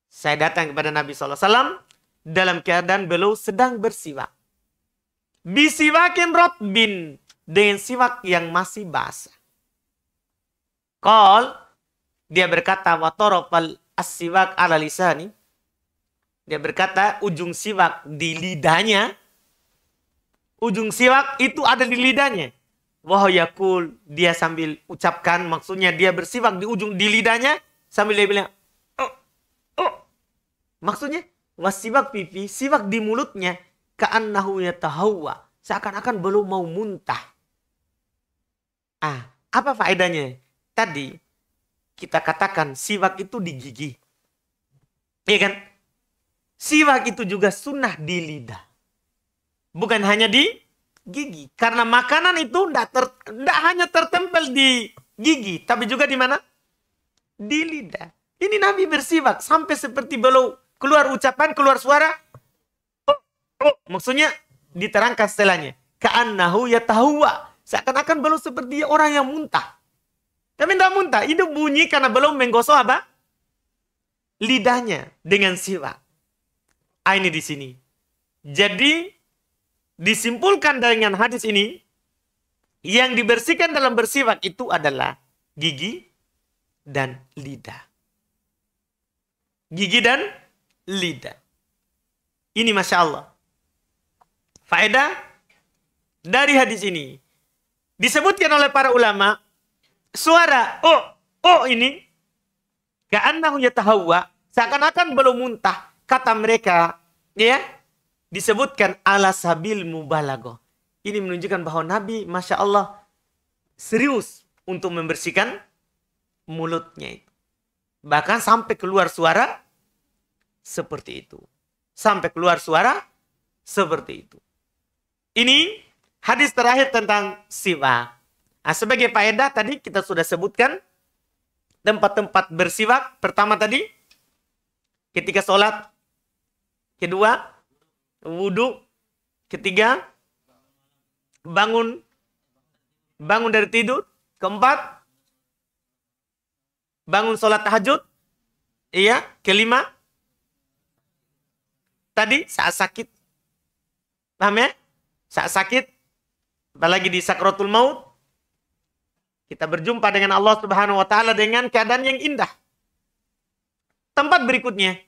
Saya datang kepada Nabi SAW dalam keadaan beliau sedang bersiwak. Bisiwakin bin Dengan siwak yang masih basah. Kol. Dia berkata. Watoropal as-siwak ala lisani. Dia berkata ujung siwak di lidahnya. Ujung siwak itu ada di lidahnya. Wahyakul. Dia sambil ucapkan. Maksudnya dia bersiwak di ujung di lidahnya. Sambil dia bilang oh maksudnya wasibak pipi sibak di mulutnya ka'annahu yatahawwa seakan-akan belum mau muntah ah apa faedahnya tadi kita katakan siwak itu di gigi iya kan siwak itu juga sunnah di lidah bukan hanya di gigi karena makanan itu tidak ter, hanya tertempel di gigi tapi juga di mana di lidah ini Nabi bersifat sampai seperti beliau keluar ucapan, keluar suara. Oh, oh. Maksudnya diterangkan setelahnya. Ka'annahu tahuwa. Seakan-akan beliau seperti orang yang muntah. Tapi tidak muntah. Itu bunyi karena beliau menggosok apa? Lidahnya dengan siwa. Ah, ini di sini. Jadi disimpulkan dengan hadis ini yang dibersihkan dalam bersiwak itu adalah gigi dan lidah gigi dan lidah. Ini Masya Allah. Faedah dari hadis ini. Disebutkan oleh para ulama, suara oh oh ini anaknya tahu seakan-akan belum muntah kata mereka ya disebutkan ala sabil mubalago ini menunjukkan bahwa Nabi Masya Allah serius untuk membersihkan mulutnya itu Bahkan sampai keluar suara seperti itu. Sampai keluar suara seperti itu. Ini hadis terakhir tentang siwak. Nah, sebagai faedah tadi kita sudah sebutkan tempat-tempat bersiwak. Pertama tadi ketika sholat. Kedua wudhu. Ketiga bangun bangun dari tidur. Keempat bangun sholat tahajud. Iya, kelima. Tadi saat sakit. Paham ya? Saat sakit. Apalagi di sakratul maut. Kita berjumpa dengan Allah subhanahu wa ta'ala dengan keadaan yang indah. Tempat berikutnya.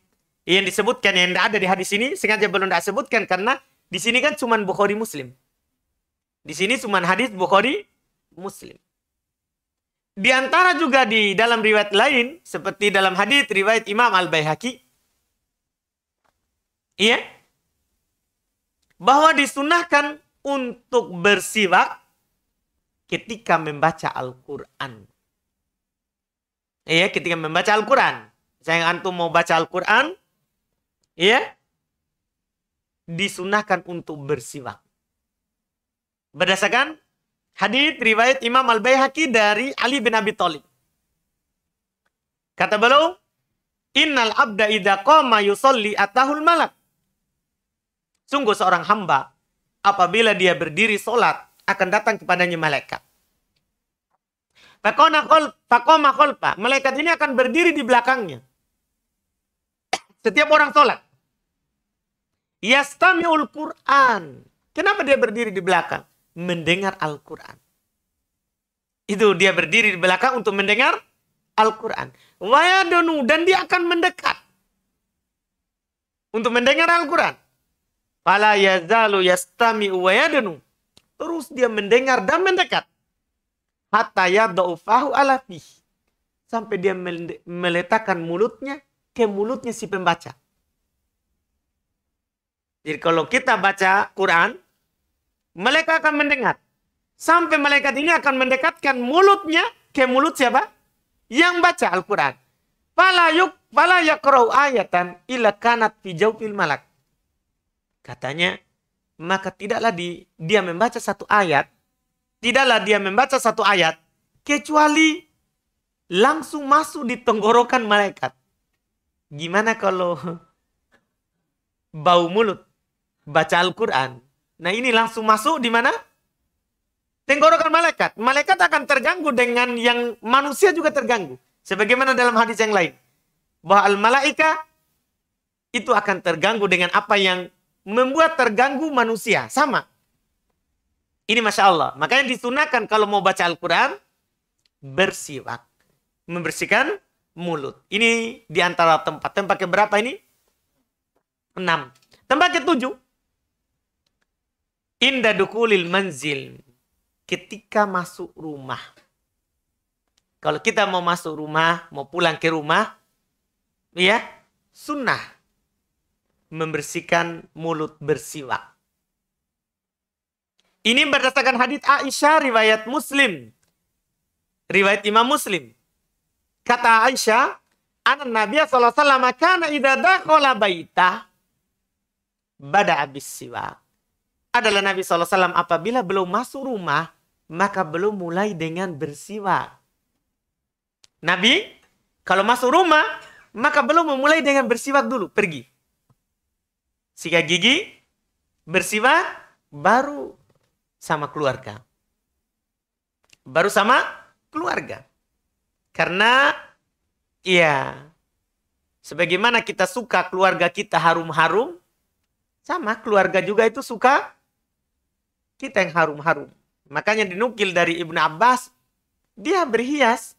Yang disebutkan, yang tidak ada di hadis ini. Sengaja belum tidak sebutkan karena di sini kan cuma Bukhari Muslim. Di sini cuma hadis Bukhari Muslim. Di antara juga di dalam riwayat lain seperti dalam hadis riwayat Imam Al Baihaqi, iya, bahwa disunahkan untuk bersiwak ketika membaca Al-Quran. Iya, ketika membaca Al-Quran. Saya antum mau baca Al-Quran, iya, disunahkan untuk bersiwak. Berdasarkan Hadis riwayat Imam Al Baihaki dari Ali bin Abi Thalib. Kata beliau, "Innal abda idza qama yusalli atahul malak." Sungguh seorang hamba apabila dia berdiri solat akan datang kepadanya malaikat. Fakona kol, fakoma Malaikat ini akan berdiri di belakangnya. Setiap orang sholat. Yastami'ul Quran. Kenapa dia berdiri di belakang? mendengar Al-Quran. Itu dia berdiri di belakang untuk mendengar Al-Quran. Wayadunu, dan dia akan mendekat untuk mendengar Al-Quran. Fala yazalu yastami wayadunu. Terus dia mendengar dan mendekat. Hatta yadaufahu alafi. Sampai dia meletakkan mulutnya ke mulutnya si pembaca. Jadi kalau kita baca Quran, mereka akan mendengar. Sampai malaikat ini akan mendekatkan mulutnya ke mulut siapa? Yang baca Al-Quran. Fala yuk fala ayatan illa kanat pijau fil malak. Katanya, maka tidaklah di, dia membaca satu ayat, tidaklah dia membaca satu ayat, kecuali langsung masuk di tenggorokan malaikat. Gimana kalau bau mulut baca Al-Quran? Nah ini langsung masuk di mana? Tenggorokan malaikat. Malaikat akan terganggu dengan yang manusia juga terganggu. Sebagaimana dalam hadis yang lain. Bahwa al-malaika itu akan terganggu dengan apa yang membuat terganggu manusia. Sama. Ini Masya Allah. Makanya disunahkan kalau mau baca Al-Quran, bersiwak. Membersihkan mulut. Ini di antara tempat. Tempat berapa ini? Enam. Tempat ketujuh. Inda dukulil manzil. Ketika masuk rumah. Kalau kita mau masuk rumah, mau pulang ke rumah, ya, sunnah membersihkan mulut bersiwak. Ini berdasarkan hadits Aisyah riwayat Muslim. Riwayat Imam Muslim. Kata Aisyah, anak Nabi sallallahu alaihi wasallam kana idza dakhala baita bada abis siwak adalah Nabi SAW apabila belum masuk rumah, maka belum mulai dengan bersiwak. Nabi, kalau masuk rumah, maka belum memulai dengan bersiwak dulu, pergi. Sikat gigi, bersiwak, baru sama keluarga. Baru sama keluarga. Karena, ya sebagaimana kita suka keluarga kita harum-harum, sama keluarga juga itu suka kita yang harum-harum. Makanya dinukil dari Ibnu Abbas, dia berhias.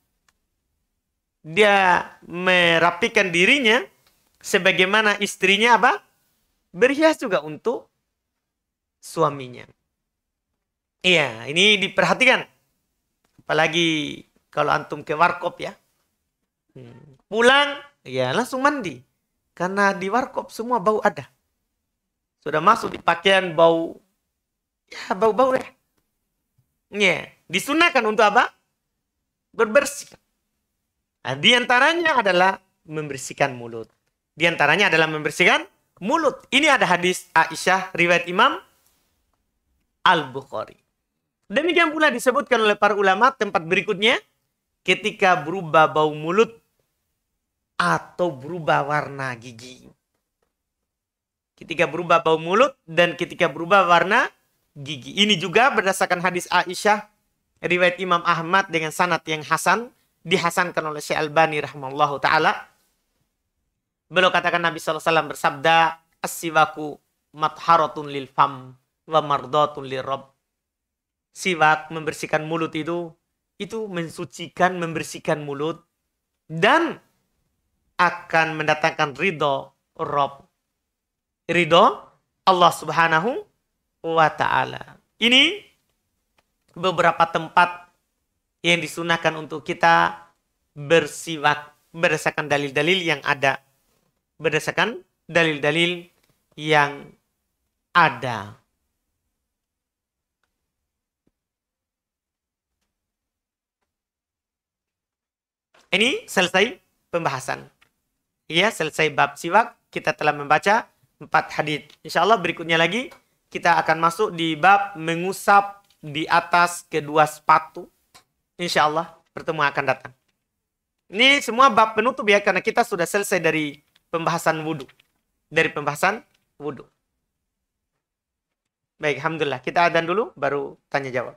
Dia merapikan dirinya sebagaimana istrinya apa? Berhias juga untuk suaminya. Iya, ini diperhatikan. Apalagi kalau antum ke warkop ya. Hmm, pulang, ya langsung mandi. Karena di warkop semua bau ada. Sudah masuk di pakaian bau Ya, bau-bau deh. Ya, disunahkan untuk apa? Berbersih. Nah, di antaranya adalah membersihkan mulut. Di antaranya adalah membersihkan mulut. Ini ada hadis Aisyah riwayat Imam Al-Bukhari. Demikian pula disebutkan oleh para ulama tempat berikutnya ketika berubah bau mulut atau berubah warna gigi. Ketika berubah bau mulut dan ketika berubah warna gigi. Ini juga berdasarkan hadis Aisyah riwayat Imam Ahmad dengan sanad yang hasan dihasankan oleh Syekh Albani rahimallahu taala. Beliau katakan Nabi SAW bersabda as-siwaku matharatun lil fam wa mardatun lil rob. Siwak membersihkan mulut itu itu mensucikan membersihkan mulut dan akan mendatangkan ridho Rob. Ridho Allah Subhanahu wa ta'ala. Ini beberapa tempat yang disunahkan untuk kita bersiwak berdasarkan dalil-dalil yang ada. Berdasarkan dalil-dalil yang ada. Ini selesai pembahasan. Iya, selesai bab siwak. Kita telah membaca empat hadis. Insya Allah berikutnya lagi kita akan masuk di bab mengusap di atas kedua sepatu. Insya Allah pertemuan akan datang. Ini semua bab penutup ya karena kita sudah selesai dari pembahasan wudhu. Dari pembahasan wudhu. Baik, Alhamdulillah. Kita adan dulu baru tanya jawab.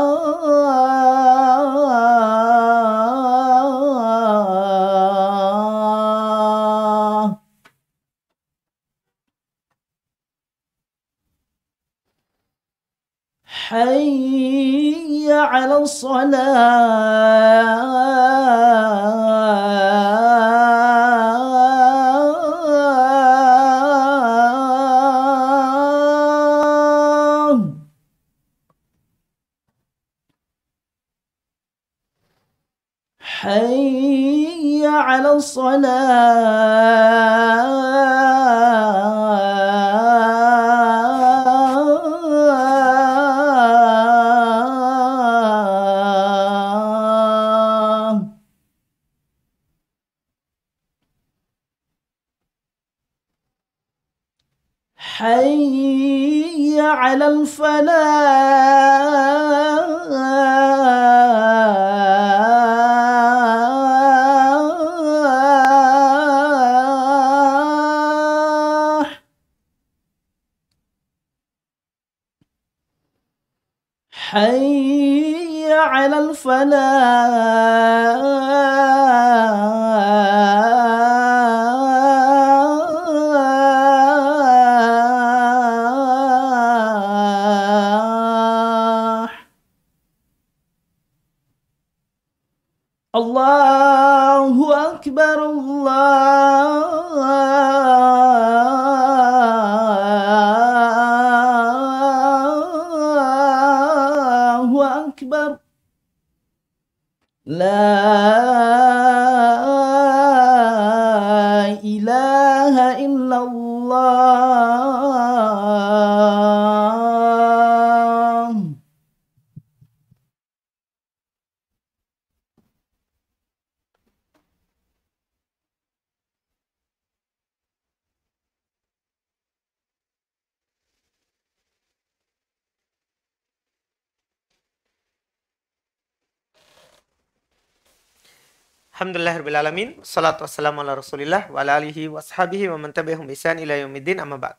Alamin Salatu wassalamu ala rasulillah wa ala alihi wa sahabihi wa mantabihum isan ila yumidin amma ba'd.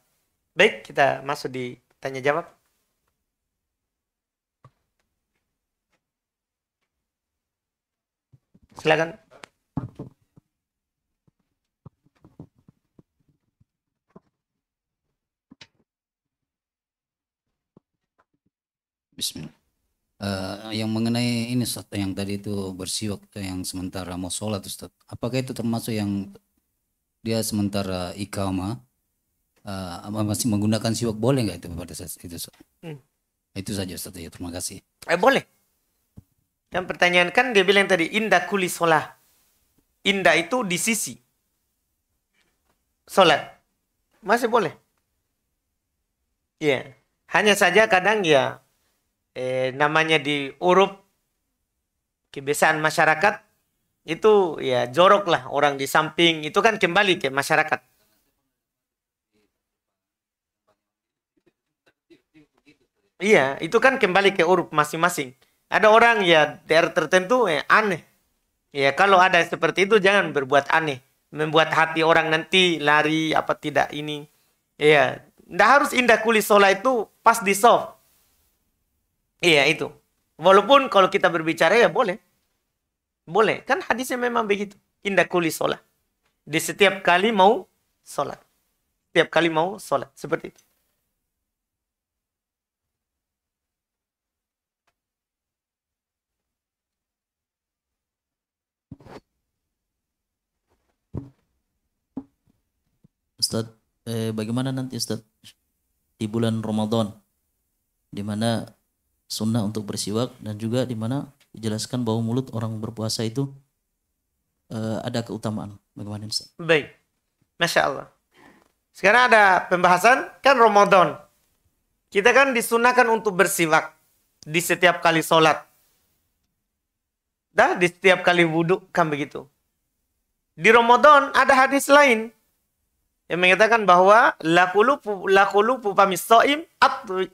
Baik, kita masuk di tanya jawab. Silakan. Bismillah. Eh, yang mengenai ini Ustaz, yang tadi itu bersih waktu yang sementara mau sholat Ustaz. Apakah itu termasuk yang dia sementara ikama uh, eh, masih menggunakan siwak boleh nggak itu pada saat itu Ustaz? Hmm. Itu saja Ustaz ya, terima kasih. Eh boleh. Dan pertanyaan kan dia bilang tadi indah kuli sholat. Indah itu di sisi. Sholat. Masih boleh. Iya. Yeah. Hanya saja kadang ya eh, namanya Urup kebiasaan masyarakat itu ya jorok lah orang di samping itu kan kembali ke masyarakat iya itu kan kembali ke urup masing-masing ada orang ya daerah tertentu ya aneh ya kalau ada seperti itu jangan berbuat aneh membuat hati orang nanti lari apa tidak ini ya ndak harus indah kulis sholat itu pas di soft Iya itu. Walaupun kalau kita berbicara ya boleh. Boleh. Kan hadisnya memang begitu. Indah kuli sholat. Di setiap kali mau sholat. Setiap kali mau sholat. Seperti itu. Ustaz, eh, bagaimana nanti Ustaz di bulan Ramadan di mana sunnah untuk bersiwak dan juga di mana dijelaskan bahwa mulut orang berpuasa itu uh, ada keutamaan. Bagaimana Ustaz? Baik. Masya Allah. Sekarang ada pembahasan kan Ramadan. Kita kan disunahkan untuk bersiwak di setiap kali sholat. Dah di setiap kali wudhu kan begitu. Di Ramadan ada hadis lain yang mengatakan bahwa at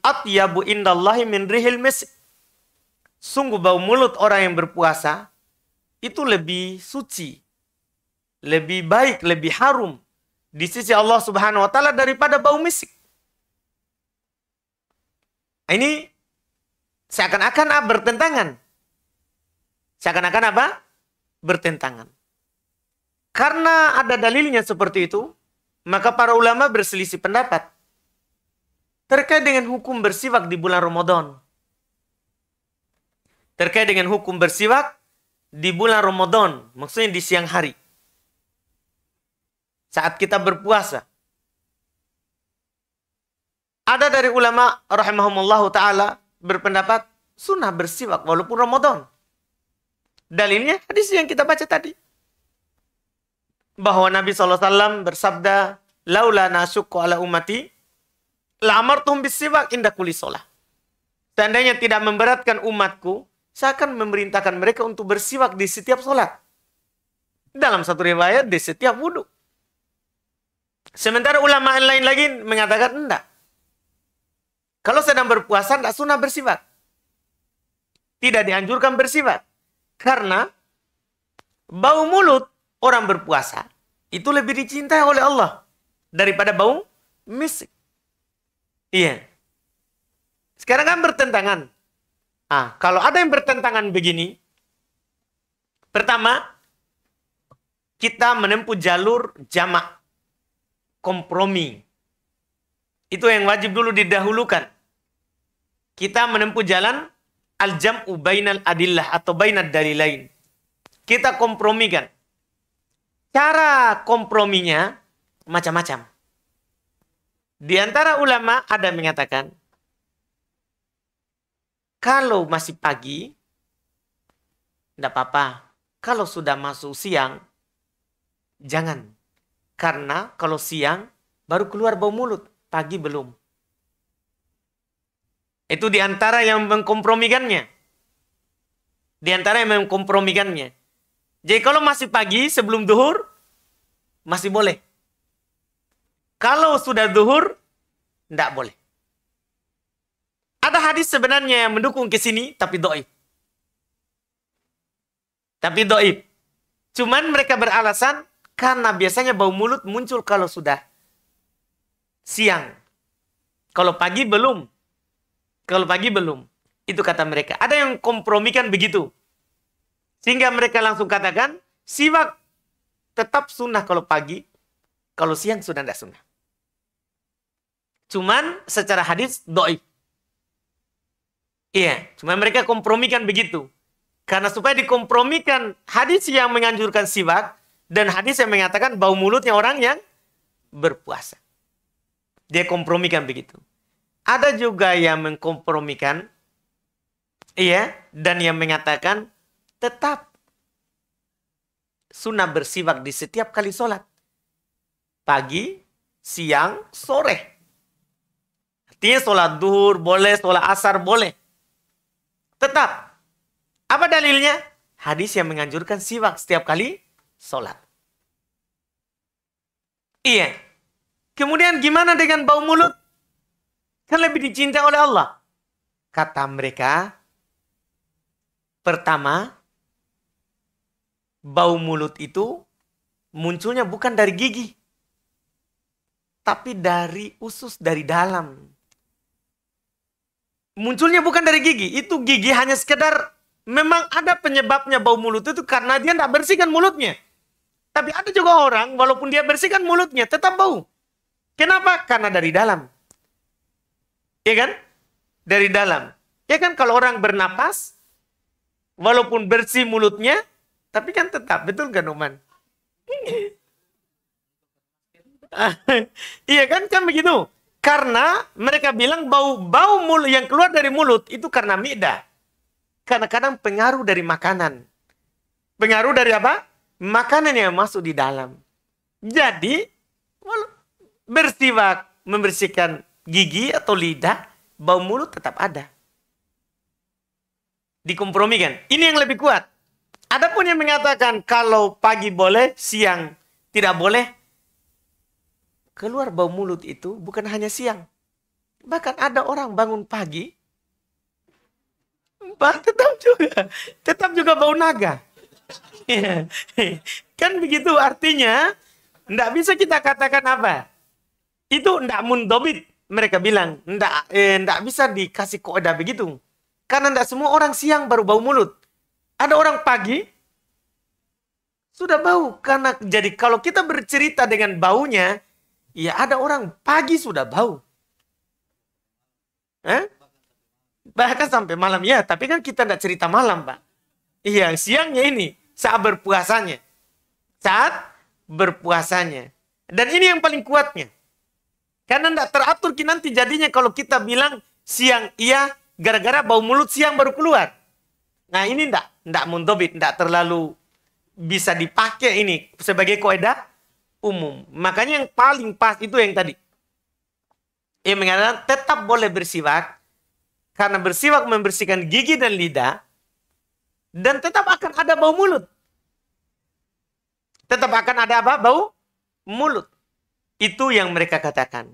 atyabu indallahi min rihil Sungguh bau mulut orang yang berpuasa itu lebih suci, lebih baik, lebih harum di sisi Allah Subhanahu wa taala daripada bau misik. Nah, ini seakan-akan bertentangan. Seakan-akan apa? Bertentangan. Karena ada dalilnya seperti itu, maka para ulama berselisih pendapat terkait dengan hukum bersiwak di bulan Ramadan. Terkait dengan hukum bersiwak di bulan Ramadan, maksudnya di siang hari. Saat kita berpuasa. Ada dari ulama rahimahumullah taala berpendapat sunnah bersiwak walaupun Ramadan. Dalilnya hadis yang kita baca tadi bahwa Nabi SAW bersabda, Laula nasukku ala umati, lamartum bisiwak indah kuli sholat. Seandainya tidak memberatkan umatku, saya akan memerintahkan mereka untuk bersiwak di setiap sholat. Dalam satu riwayat, di setiap wudhu. Sementara ulama lain lagi mengatakan, enggak. Kalau sedang berpuasa, enggak sunnah bersiwak. Tidak dianjurkan bersiwak. Karena bau mulut orang berpuasa itu lebih dicintai oleh Allah daripada bau misik. Iya. Sekarang kan bertentangan. Ah, kalau ada yang bertentangan begini, pertama kita menempuh jalur jamak kompromi. Itu yang wajib dulu didahulukan. Kita menempuh jalan al-jam'u bainal adillah atau bainad lain. Kita kompromikan. Cara komprominya macam-macam. Di antara ulama ada mengatakan kalau masih pagi tidak apa-apa. Kalau sudah masuk siang jangan. Karena kalau siang baru keluar bau mulut, pagi belum. Itu di antara yang mengkompromikannya. Di antara yang mengkompromikannya. Jadi kalau masih pagi sebelum duhur, masih boleh. Kalau sudah duhur, tidak boleh. Ada hadis sebenarnya yang mendukung ke sini, tapi doib. Tapi doib. Cuman mereka beralasan karena biasanya bau mulut muncul kalau sudah siang. Kalau pagi belum. Kalau pagi belum. Itu kata mereka. Ada yang kompromikan begitu. Sehingga mereka langsung katakan, siwak tetap sunnah kalau pagi, kalau siang sudah tidak sunnah. Cuman secara hadis doib. Iya, cuma mereka kompromikan begitu. Karena supaya dikompromikan hadis yang menganjurkan siwak dan hadis yang mengatakan bau mulutnya orang yang berpuasa. Dia kompromikan begitu. Ada juga yang mengkompromikan iya dan yang mengatakan tetap sunnah bersiwak di setiap kali sholat. Pagi, siang, sore. Artinya sholat duhur, boleh, sholat asar, boleh. Tetap. Apa dalilnya? Hadis yang menganjurkan siwak setiap kali sholat. Iya. Kemudian gimana dengan bau mulut? Kan lebih dicintai oleh Allah. Kata mereka, pertama, bau mulut itu munculnya bukan dari gigi, tapi dari usus, dari dalam. Munculnya bukan dari gigi, itu gigi hanya sekedar memang ada penyebabnya bau mulut itu karena dia tidak bersihkan mulutnya. Tapi ada juga orang, walaupun dia bersihkan mulutnya, tetap bau. Kenapa? Karena dari dalam. Ya kan? Dari dalam. Ya kan kalau orang bernapas, walaupun bersih mulutnya, tapi kan tetap, betul kan Numan? iya kan kan begitu. Karena mereka bilang bau bau mulut yang keluar dari mulut itu karena mida. Karena kadang pengaruh dari makanan. Pengaruh dari apa? Makanan yang masuk di dalam. Jadi, bersiwak membersihkan gigi atau lidah, bau mulut tetap ada. Dikompromikan. Ini yang lebih kuat. Ada pun yang mengatakan kalau pagi boleh, siang tidak boleh. Keluar bau mulut itu bukan hanya siang. Bahkan ada orang bangun pagi, bah, tetap juga, tetap juga bau naga. kan begitu artinya, tidak bisa kita katakan apa. Itu ndak mundobit. Mereka bilang, tidak eh, bisa dikasih koda begitu. Karena tidak semua orang siang baru bau mulut. Ada orang pagi sudah bau karena jadi kalau kita bercerita dengan baunya, ya ada orang pagi sudah bau. Hah? Bahkan sampai malam ya, tapi kan kita tidak cerita malam, Pak. Iya, siangnya ini saat berpuasanya. Saat berpuasanya. Dan ini yang paling kuatnya. Karena tidak teratur nanti jadinya kalau kita bilang siang iya, gara-gara bau mulut siang baru keluar. Nah ini ndak ndak mundobit, ndak terlalu bisa dipakai ini sebagai koeda umum. Makanya yang paling pas itu yang tadi. Ia mengatakan tetap boleh bersiwak karena bersiwak membersihkan gigi dan lidah dan tetap akan ada bau mulut. Tetap akan ada apa? Bau mulut. Itu yang mereka katakan.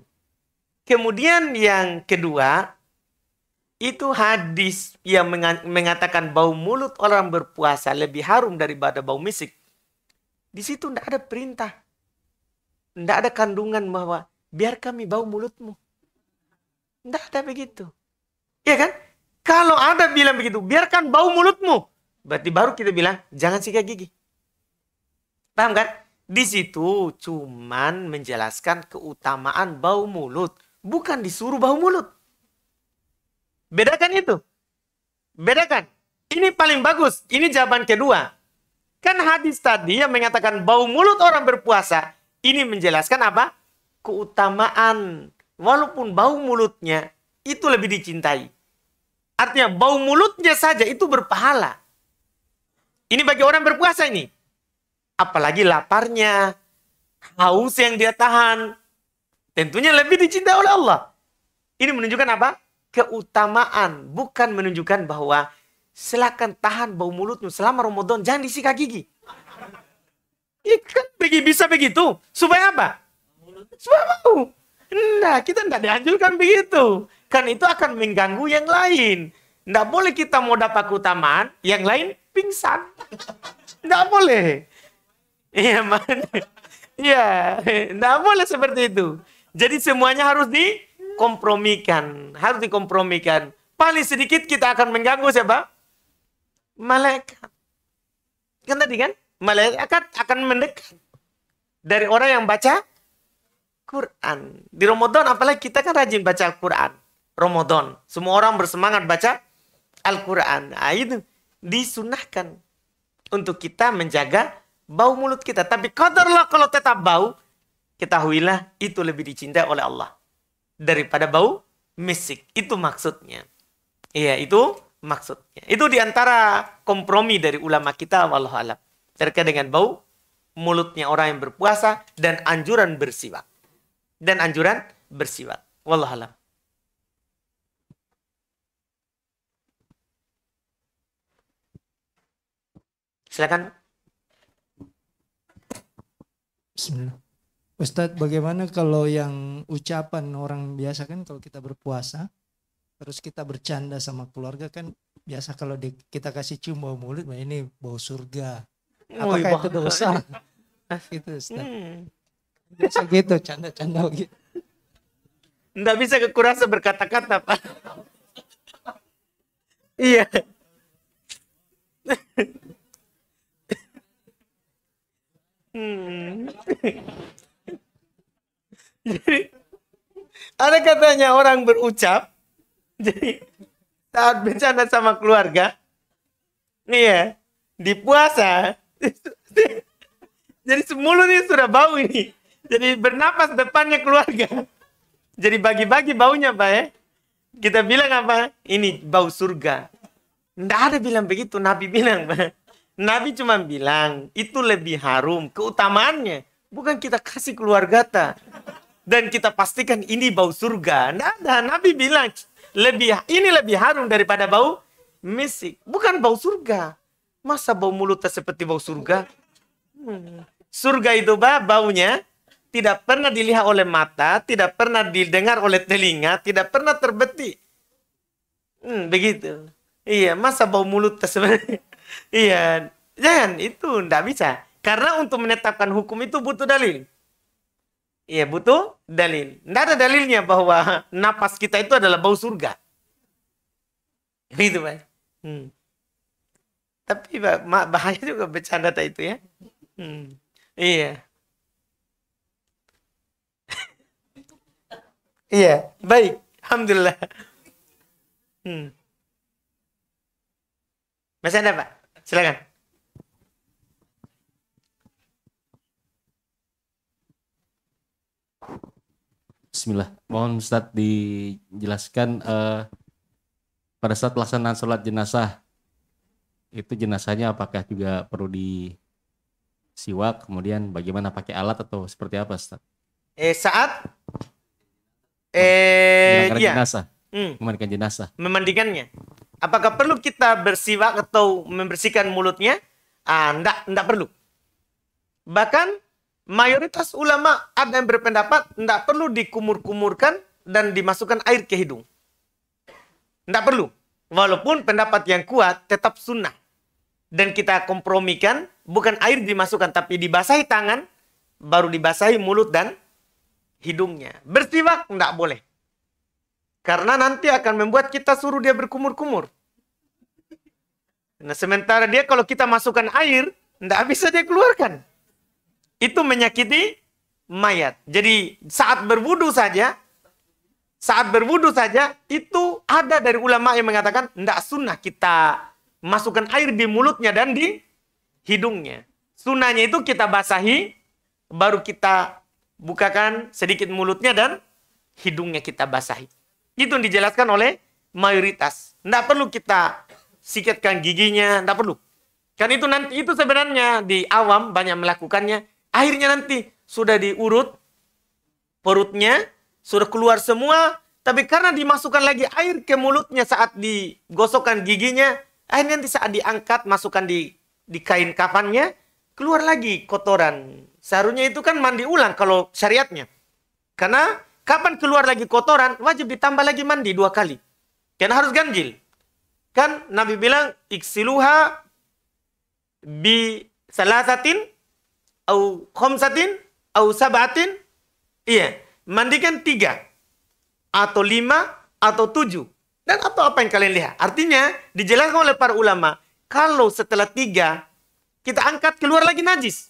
Kemudian yang kedua, itu hadis yang mengatakan bau mulut orang berpuasa lebih harum daripada bau misik. Di situ tidak ada perintah. Tidak ada kandungan bahwa biar kami bau mulutmu. Tidak ada begitu. Iya kan? Kalau ada bilang begitu, biarkan bau mulutmu. Berarti baru kita bilang, jangan sikat gigi. Paham kan? Di situ cuman menjelaskan keutamaan bau mulut. Bukan disuruh bau mulut. Bedakan itu. Bedakan. Ini paling bagus. Ini jawaban kedua. Kan hadis tadi yang mengatakan bau mulut orang berpuasa, ini menjelaskan apa? Keutamaan. Walaupun bau mulutnya, itu lebih dicintai. Artinya bau mulutnya saja itu berpahala. Ini bagi orang berpuasa ini. Apalagi laparnya, haus yang dia tahan. Tentunya lebih dicintai oleh Allah. Ini menunjukkan apa? keutamaan, bukan menunjukkan bahwa silakan tahan bau mulutmu selama Ramadan, jangan disikat gigi. Ya kan begi bisa begitu. Supaya apa? Supaya mau. Nah, kita tidak dianjurkan begitu. Kan itu akan mengganggu yang lain. Tidak boleh kita mau dapat keutamaan, yang lain pingsan. Tidak boleh. Iya, man. Iya, tidak boleh seperti itu. Jadi semuanya harus di kompromikan, harus dikompromikan. Paling sedikit kita akan mengganggu siapa? Malaikat. Kan tadi kan? Malaikat akan mendekat. Dari orang yang baca Quran. Di Ramadan apalagi kita kan rajin baca Quran. Ramadan. Semua orang bersemangat baca Al-Quran. Nah, itu disunahkan untuk kita menjaga bau mulut kita. Tapi kotorlah kalau tetap bau, ketahuilah itu lebih dicintai oleh Allah daripada bau misik. Itu maksudnya. Iya, itu maksudnya. Itu diantara kompromi dari ulama kita, wallahu alam. Terkait dengan bau mulutnya orang yang berpuasa dan anjuran bersiwak. Dan anjuran bersiwak. Wallahu alam. Silakan. Bismillah. Ustadz, bagaimana kalau yang ucapan orang biasa kan kalau kita berpuasa, terus kita bercanda sama keluarga kan biasa kalau di, kita kasih cium bau mulut, nah ini bau surga. Apakah oh, itu dosa? gitu Ustadz. Hmm. Biasa gitu, canda-canda gitu. Nggak bisa kekurasa berkata-kata, Pak. iya. hmm. Jadi ada katanya orang berucap jadi saat bencana sama keluarga nih ya, di puasa jadi semulu ini sudah bau ini jadi bernapas depannya keluarga jadi bagi-bagi baunya pak ya kita bilang apa ini bau surga ndak ada bilang begitu nabi bilang pak nabi cuma bilang itu lebih harum keutamaannya bukan kita kasih keluarga ta dan kita pastikan ini bau surga. Nah, dan nah, Nabi bilang lebih ini lebih harum daripada bau misik. Bukan bau surga. Masa bau mulutnya seperti bau surga? Hmm. Surga itu bah, baunya tidak pernah dilihat oleh mata, tidak pernah didengar oleh telinga, tidak pernah terbeti. Hmm, begitu. Iya, masa bau mulut sebenarnya. iya, jangan itu tidak bisa. Karena untuk menetapkan hukum itu butuh dalil. Iya butuh dalil. Tidak ada dalilnya bahwa napas kita itu adalah bau surga. Begitu Pak. Hmm. Tapi bahaya juga bercanda tak itu ya. Hmm. Iya. iya, baik. Alhamdulillah. Hmm. Masih ada Pak? Silakan. Bismillah. Mohon Ustaz dijelaskan uh, pada saat pelaksanaan sholat jenazah itu jenazahnya apakah juga perlu di siwak kemudian bagaimana pakai alat atau seperti apa Ustaz? Eh saat oh, eh iya. jenazah. Hmm. Memandikan jenazah. Memandikannya. Apakah perlu kita bersiwak atau membersihkan mulutnya? Ah, enggak, enggak perlu. Bahkan mayoritas ulama ada yang berpendapat tidak perlu dikumur-kumurkan dan dimasukkan air ke hidung. Tidak perlu. Walaupun pendapat yang kuat tetap sunnah. Dan kita kompromikan, bukan air dimasukkan, tapi dibasahi tangan, baru dibasahi mulut dan hidungnya. Bersiwak tidak boleh. Karena nanti akan membuat kita suruh dia berkumur-kumur. Nah, sementara dia kalau kita masukkan air, tidak bisa dia keluarkan itu menyakiti mayat. Jadi saat berwudu saja, saat berwudu saja itu ada dari ulama yang mengatakan tidak sunnah kita masukkan air di mulutnya dan di hidungnya. Sunnahnya itu kita basahi, baru kita bukakan sedikit mulutnya dan hidungnya kita basahi. Itu yang dijelaskan oleh mayoritas. Tidak perlu kita sikatkan giginya, tidak perlu. Kan itu nanti itu sebenarnya di awam banyak melakukannya Akhirnya nanti sudah diurut perutnya, sudah keluar semua, tapi karena dimasukkan lagi air ke mulutnya saat digosokkan giginya, akhirnya nanti saat diangkat masukkan di di kain kafannya, keluar lagi kotoran. Seharusnya itu kan mandi ulang kalau syariatnya. Karena kapan keluar lagi kotoran, wajib ditambah lagi mandi dua kali. Karena harus ganjil. Kan Nabi bilang, iksiluha bi salasatin au khomsatin, au sabatin. Iya, mandikan tiga. Atau lima, atau tujuh. Dan atau apa yang kalian lihat. Artinya, dijelaskan oleh para ulama, kalau setelah tiga, kita angkat keluar lagi najis.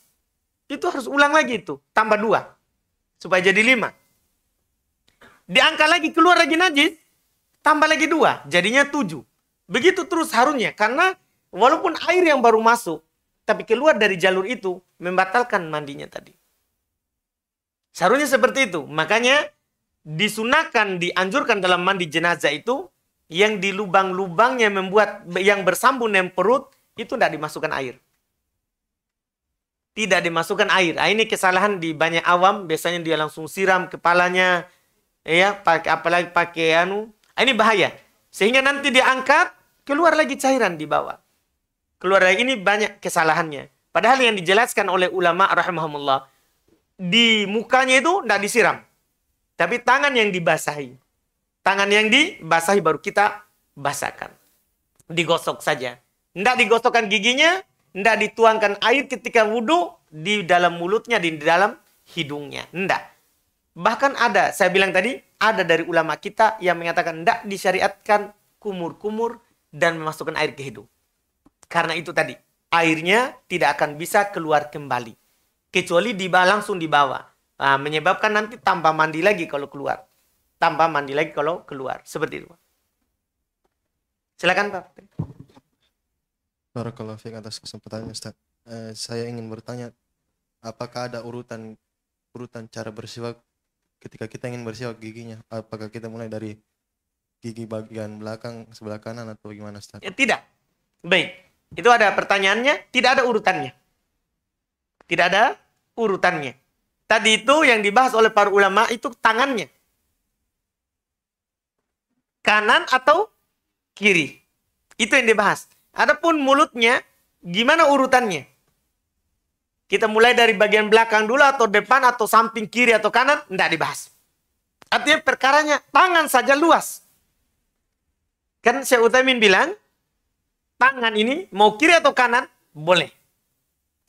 Itu harus ulang lagi itu. Tambah dua. Supaya jadi lima. Diangkat lagi, keluar lagi najis. Tambah lagi dua. Jadinya tujuh. Begitu terus harunya, Karena walaupun air yang baru masuk, tapi keluar dari jalur itu membatalkan mandinya tadi. Seharusnya seperti itu. Makanya disunahkan, dianjurkan dalam mandi jenazah itu yang di lubang-lubangnya membuat yang bersambung dengan perut itu tidak dimasukkan air. Tidak dimasukkan air. Nah, ini kesalahan di banyak awam. Biasanya dia langsung siram kepalanya, ya pakai apalagi pakai anu. Nah, ini bahaya. Sehingga nanti diangkat keluar lagi cairan di bawah keluar ini banyak kesalahannya. Padahal yang dijelaskan oleh ulama rahimahumullah di mukanya itu tidak disiram. Tapi tangan yang dibasahi. Tangan yang dibasahi baru kita basahkan. Digosok saja. Tidak digosokkan giginya, tidak dituangkan air ketika wudhu di dalam mulutnya, di dalam hidungnya. Tidak. Bahkan ada, saya bilang tadi, ada dari ulama kita yang mengatakan tidak disyariatkan kumur-kumur dan memasukkan air ke hidung. Karena itu tadi, airnya tidak akan bisa keluar kembali. Kecuali dibalang langsung dibawa. Nah, menyebabkan nanti tambah mandi lagi kalau keluar. tambah mandi lagi kalau keluar. Seperti itu. Silakan Pak. Barakallahu fiik atas kesempatannya Ustaz. Eh, saya ingin bertanya apakah ada urutan urutan cara bersiwak ketika kita ingin bersiwak giginya? Apakah kita mulai dari gigi bagian belakang sebelah kanan atau gimana Ustaz? Ya, tidak. Baik. Itu ada pertanyaannya, tidak ada urutannya. Tidak ada urutannya. Tadi itu yang dibahas oleh para ulama itu tangannya. Kanan atau kiri. Itu yang dibahas. Adapun mulutnya, gimana urutannya? Kita mulai dari bagian belakang dulu atau depan atau samping kiri atau kanan, tidak dibahas. Artinya perkaranya tangan saja luas. Kan Syekh Utsaimin bilang, tangan ini mau kiri atau kanan boleh.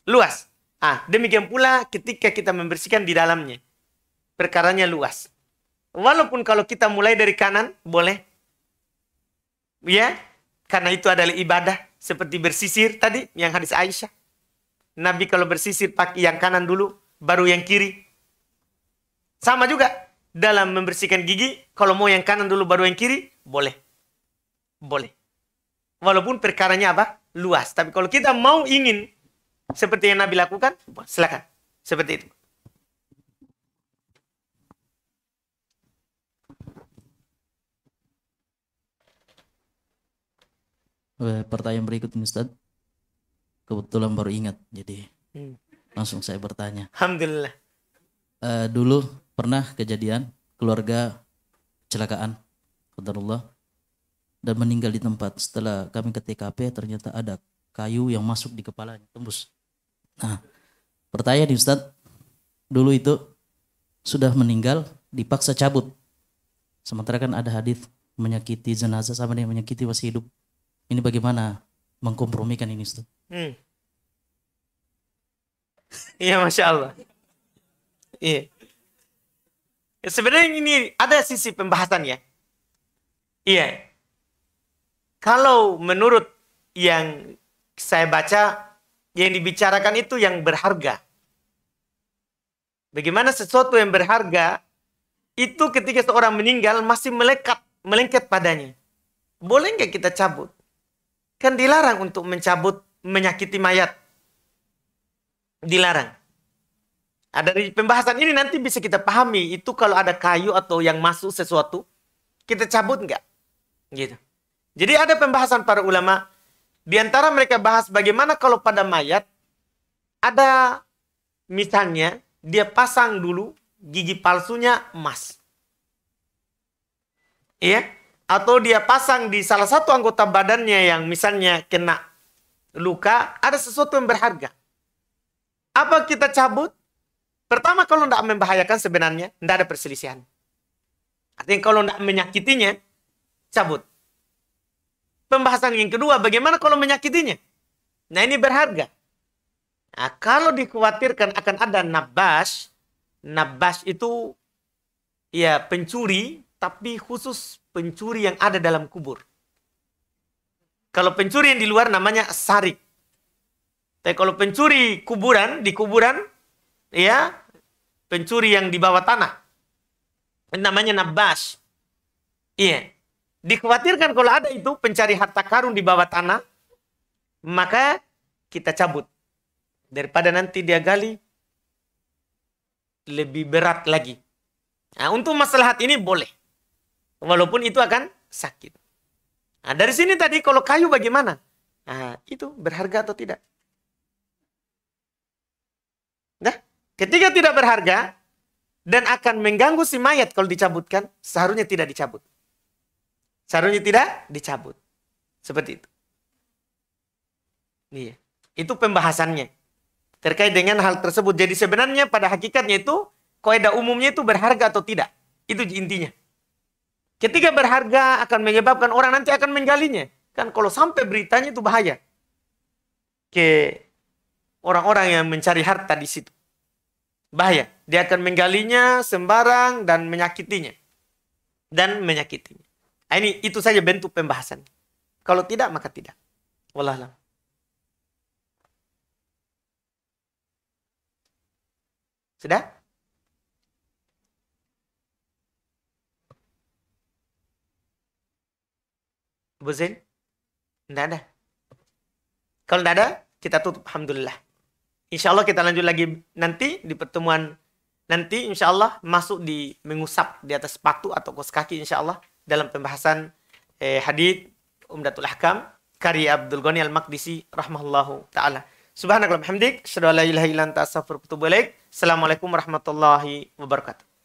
Luas. Ah, demikian pula ketika kita membersihkan di dalamnya. Perkaranya luas. Walaupun kalau kita mulai dari kanan boleh. Ya, karena itu adalah ibadah seperti bersisir tadi yang hadis Aisyah. Nabi kalau bersisir pakai yang kanan dulu, baru yang kiri. Sama juga dalam membersihkan gigi, kalau mau yang kanan dulu baru yang kiri, boleh. Boleh walaupun perkaranya apa? Luas. Tapi kalau kita mau ingin seperti yang Nabi lakukan, silakan. Seperti itu. Eh, pertanyaan berikut Ustaz. Kebetulan baru ingat, jadi hmm. langsung saya bertanya. Alhamdulillah. Uh, dulu pernah kejadian keluarga kecelakaan, Allah dan meninggal di tempat. Setelah kami ke TKP ternyata ada kayu yang masuk di kepalanya, tembus. Nah, pertanyaan nih Ustaz, dulu itu sudah meninggal dipaksa cabut. Sementara kan ada hadis menyakiti jenazah sama dengan menyakiti masih hidup. Ini bagaimana mengkompromikan ini Ustaz? Hmm. Iya, Masya Allah. Iya. Ya, sebenarnya ini ada sisi pembahasan ya. Iya, kalau menurut yang saya baca, yang dibicarakan itu yang berharga. Bagaimana sesuatu yang berharga itu ketika seorang meninggal masih melekat, melengket padanya. Boleh nggak kita cabut? Kan dilarang untuk mencabut, menyakiti mayat. Dilarang. Ada dari pembahasan ini nanti bisa kita pahami itu kalau ada kayu atau yang masuk sesuatu kita cabut nggak? Gitu. Jadi ada pembahasan para ulama. Di antara mereka bahas bagaimana kalau pada mayat ada misalnya dia pasang dulu gigi palsunya emas. Ya, atau dia pasang di salah satu anggota badannya yang misalnya kena luka, ada sesuatu yang berharga. Apa kita cabut? Pertama kalau tidak membahayakan sebenarnya, tidak ada perselisihan. Artinya kalau tidak menyakitinya, cabut. Pembahasan yang kedua, bagaimana kalau menyakitinya? Nah ini berharga. Nah, kalau dikhawatirkan akan ada nabas, nabas itu ya pencuri, tapi khusus pencuri yang ada dalam kubur. Kalau pencuri yang di luar namanya sarik. Tapi kalau pencuri kuburan, di kuburan, ya pencuri yang di bawah tanah, namanya nabas. Iya. Dikhawatirkan kalau ada itu pencari harta karun di bawah tanah, maka kita cabut. Daripada nanti dia gali lebih berat lagi. Nah, untuk masalah ini boleh. Walaupun itu akan sakit. Nah, dari sini tadi kalau kayu bagaimana? Nah, itu berharga atau tidak? Nah, ketika tidak berharga dan akan mengganggu si mayat kalau dicabutkan, seharusnya tidak dicabut sarungnya tidak dicabut. Seperti itu. Iya. Itu pembahasannya. Terkait dengan hal tersebut. Jadi sebenarnya pada hakikatnya itu kaidah umumnya itu berharga atau tidak. Itu intinya. Ketika berharga akan menyebabkan orang nanti akan menggalinya. Kan kalau sampai beritanya itu bahaya. Ke orang-orang yang mencari harta di situ. Bahaya. Dia akan menggalinya sembarang dan menyakitinya. Dan menyakitinya. Ah, ini itu saja bentuk pembahasan. Kalau tidak maka tidak. Wallahualam. Sudah? Buzin? Tidak ada. Kalau tidak ada, kita tutup. Alhamdulillah. Insya Allah kita lanjut lagi nanti di pertemuan nanti insya Allah masuk di mengusap di atas sepatu atau kos kaki insya Allah dalam pembahasan eh, hadith Umdatul Ahkam karya Abdul Ghani al Makdisi rahmahullahu taala. Subhanakallahumma hamdik, asyhadu ilaha illa anta astaghfiruka Assalamualaikum warahmatullahi wabarakatuh.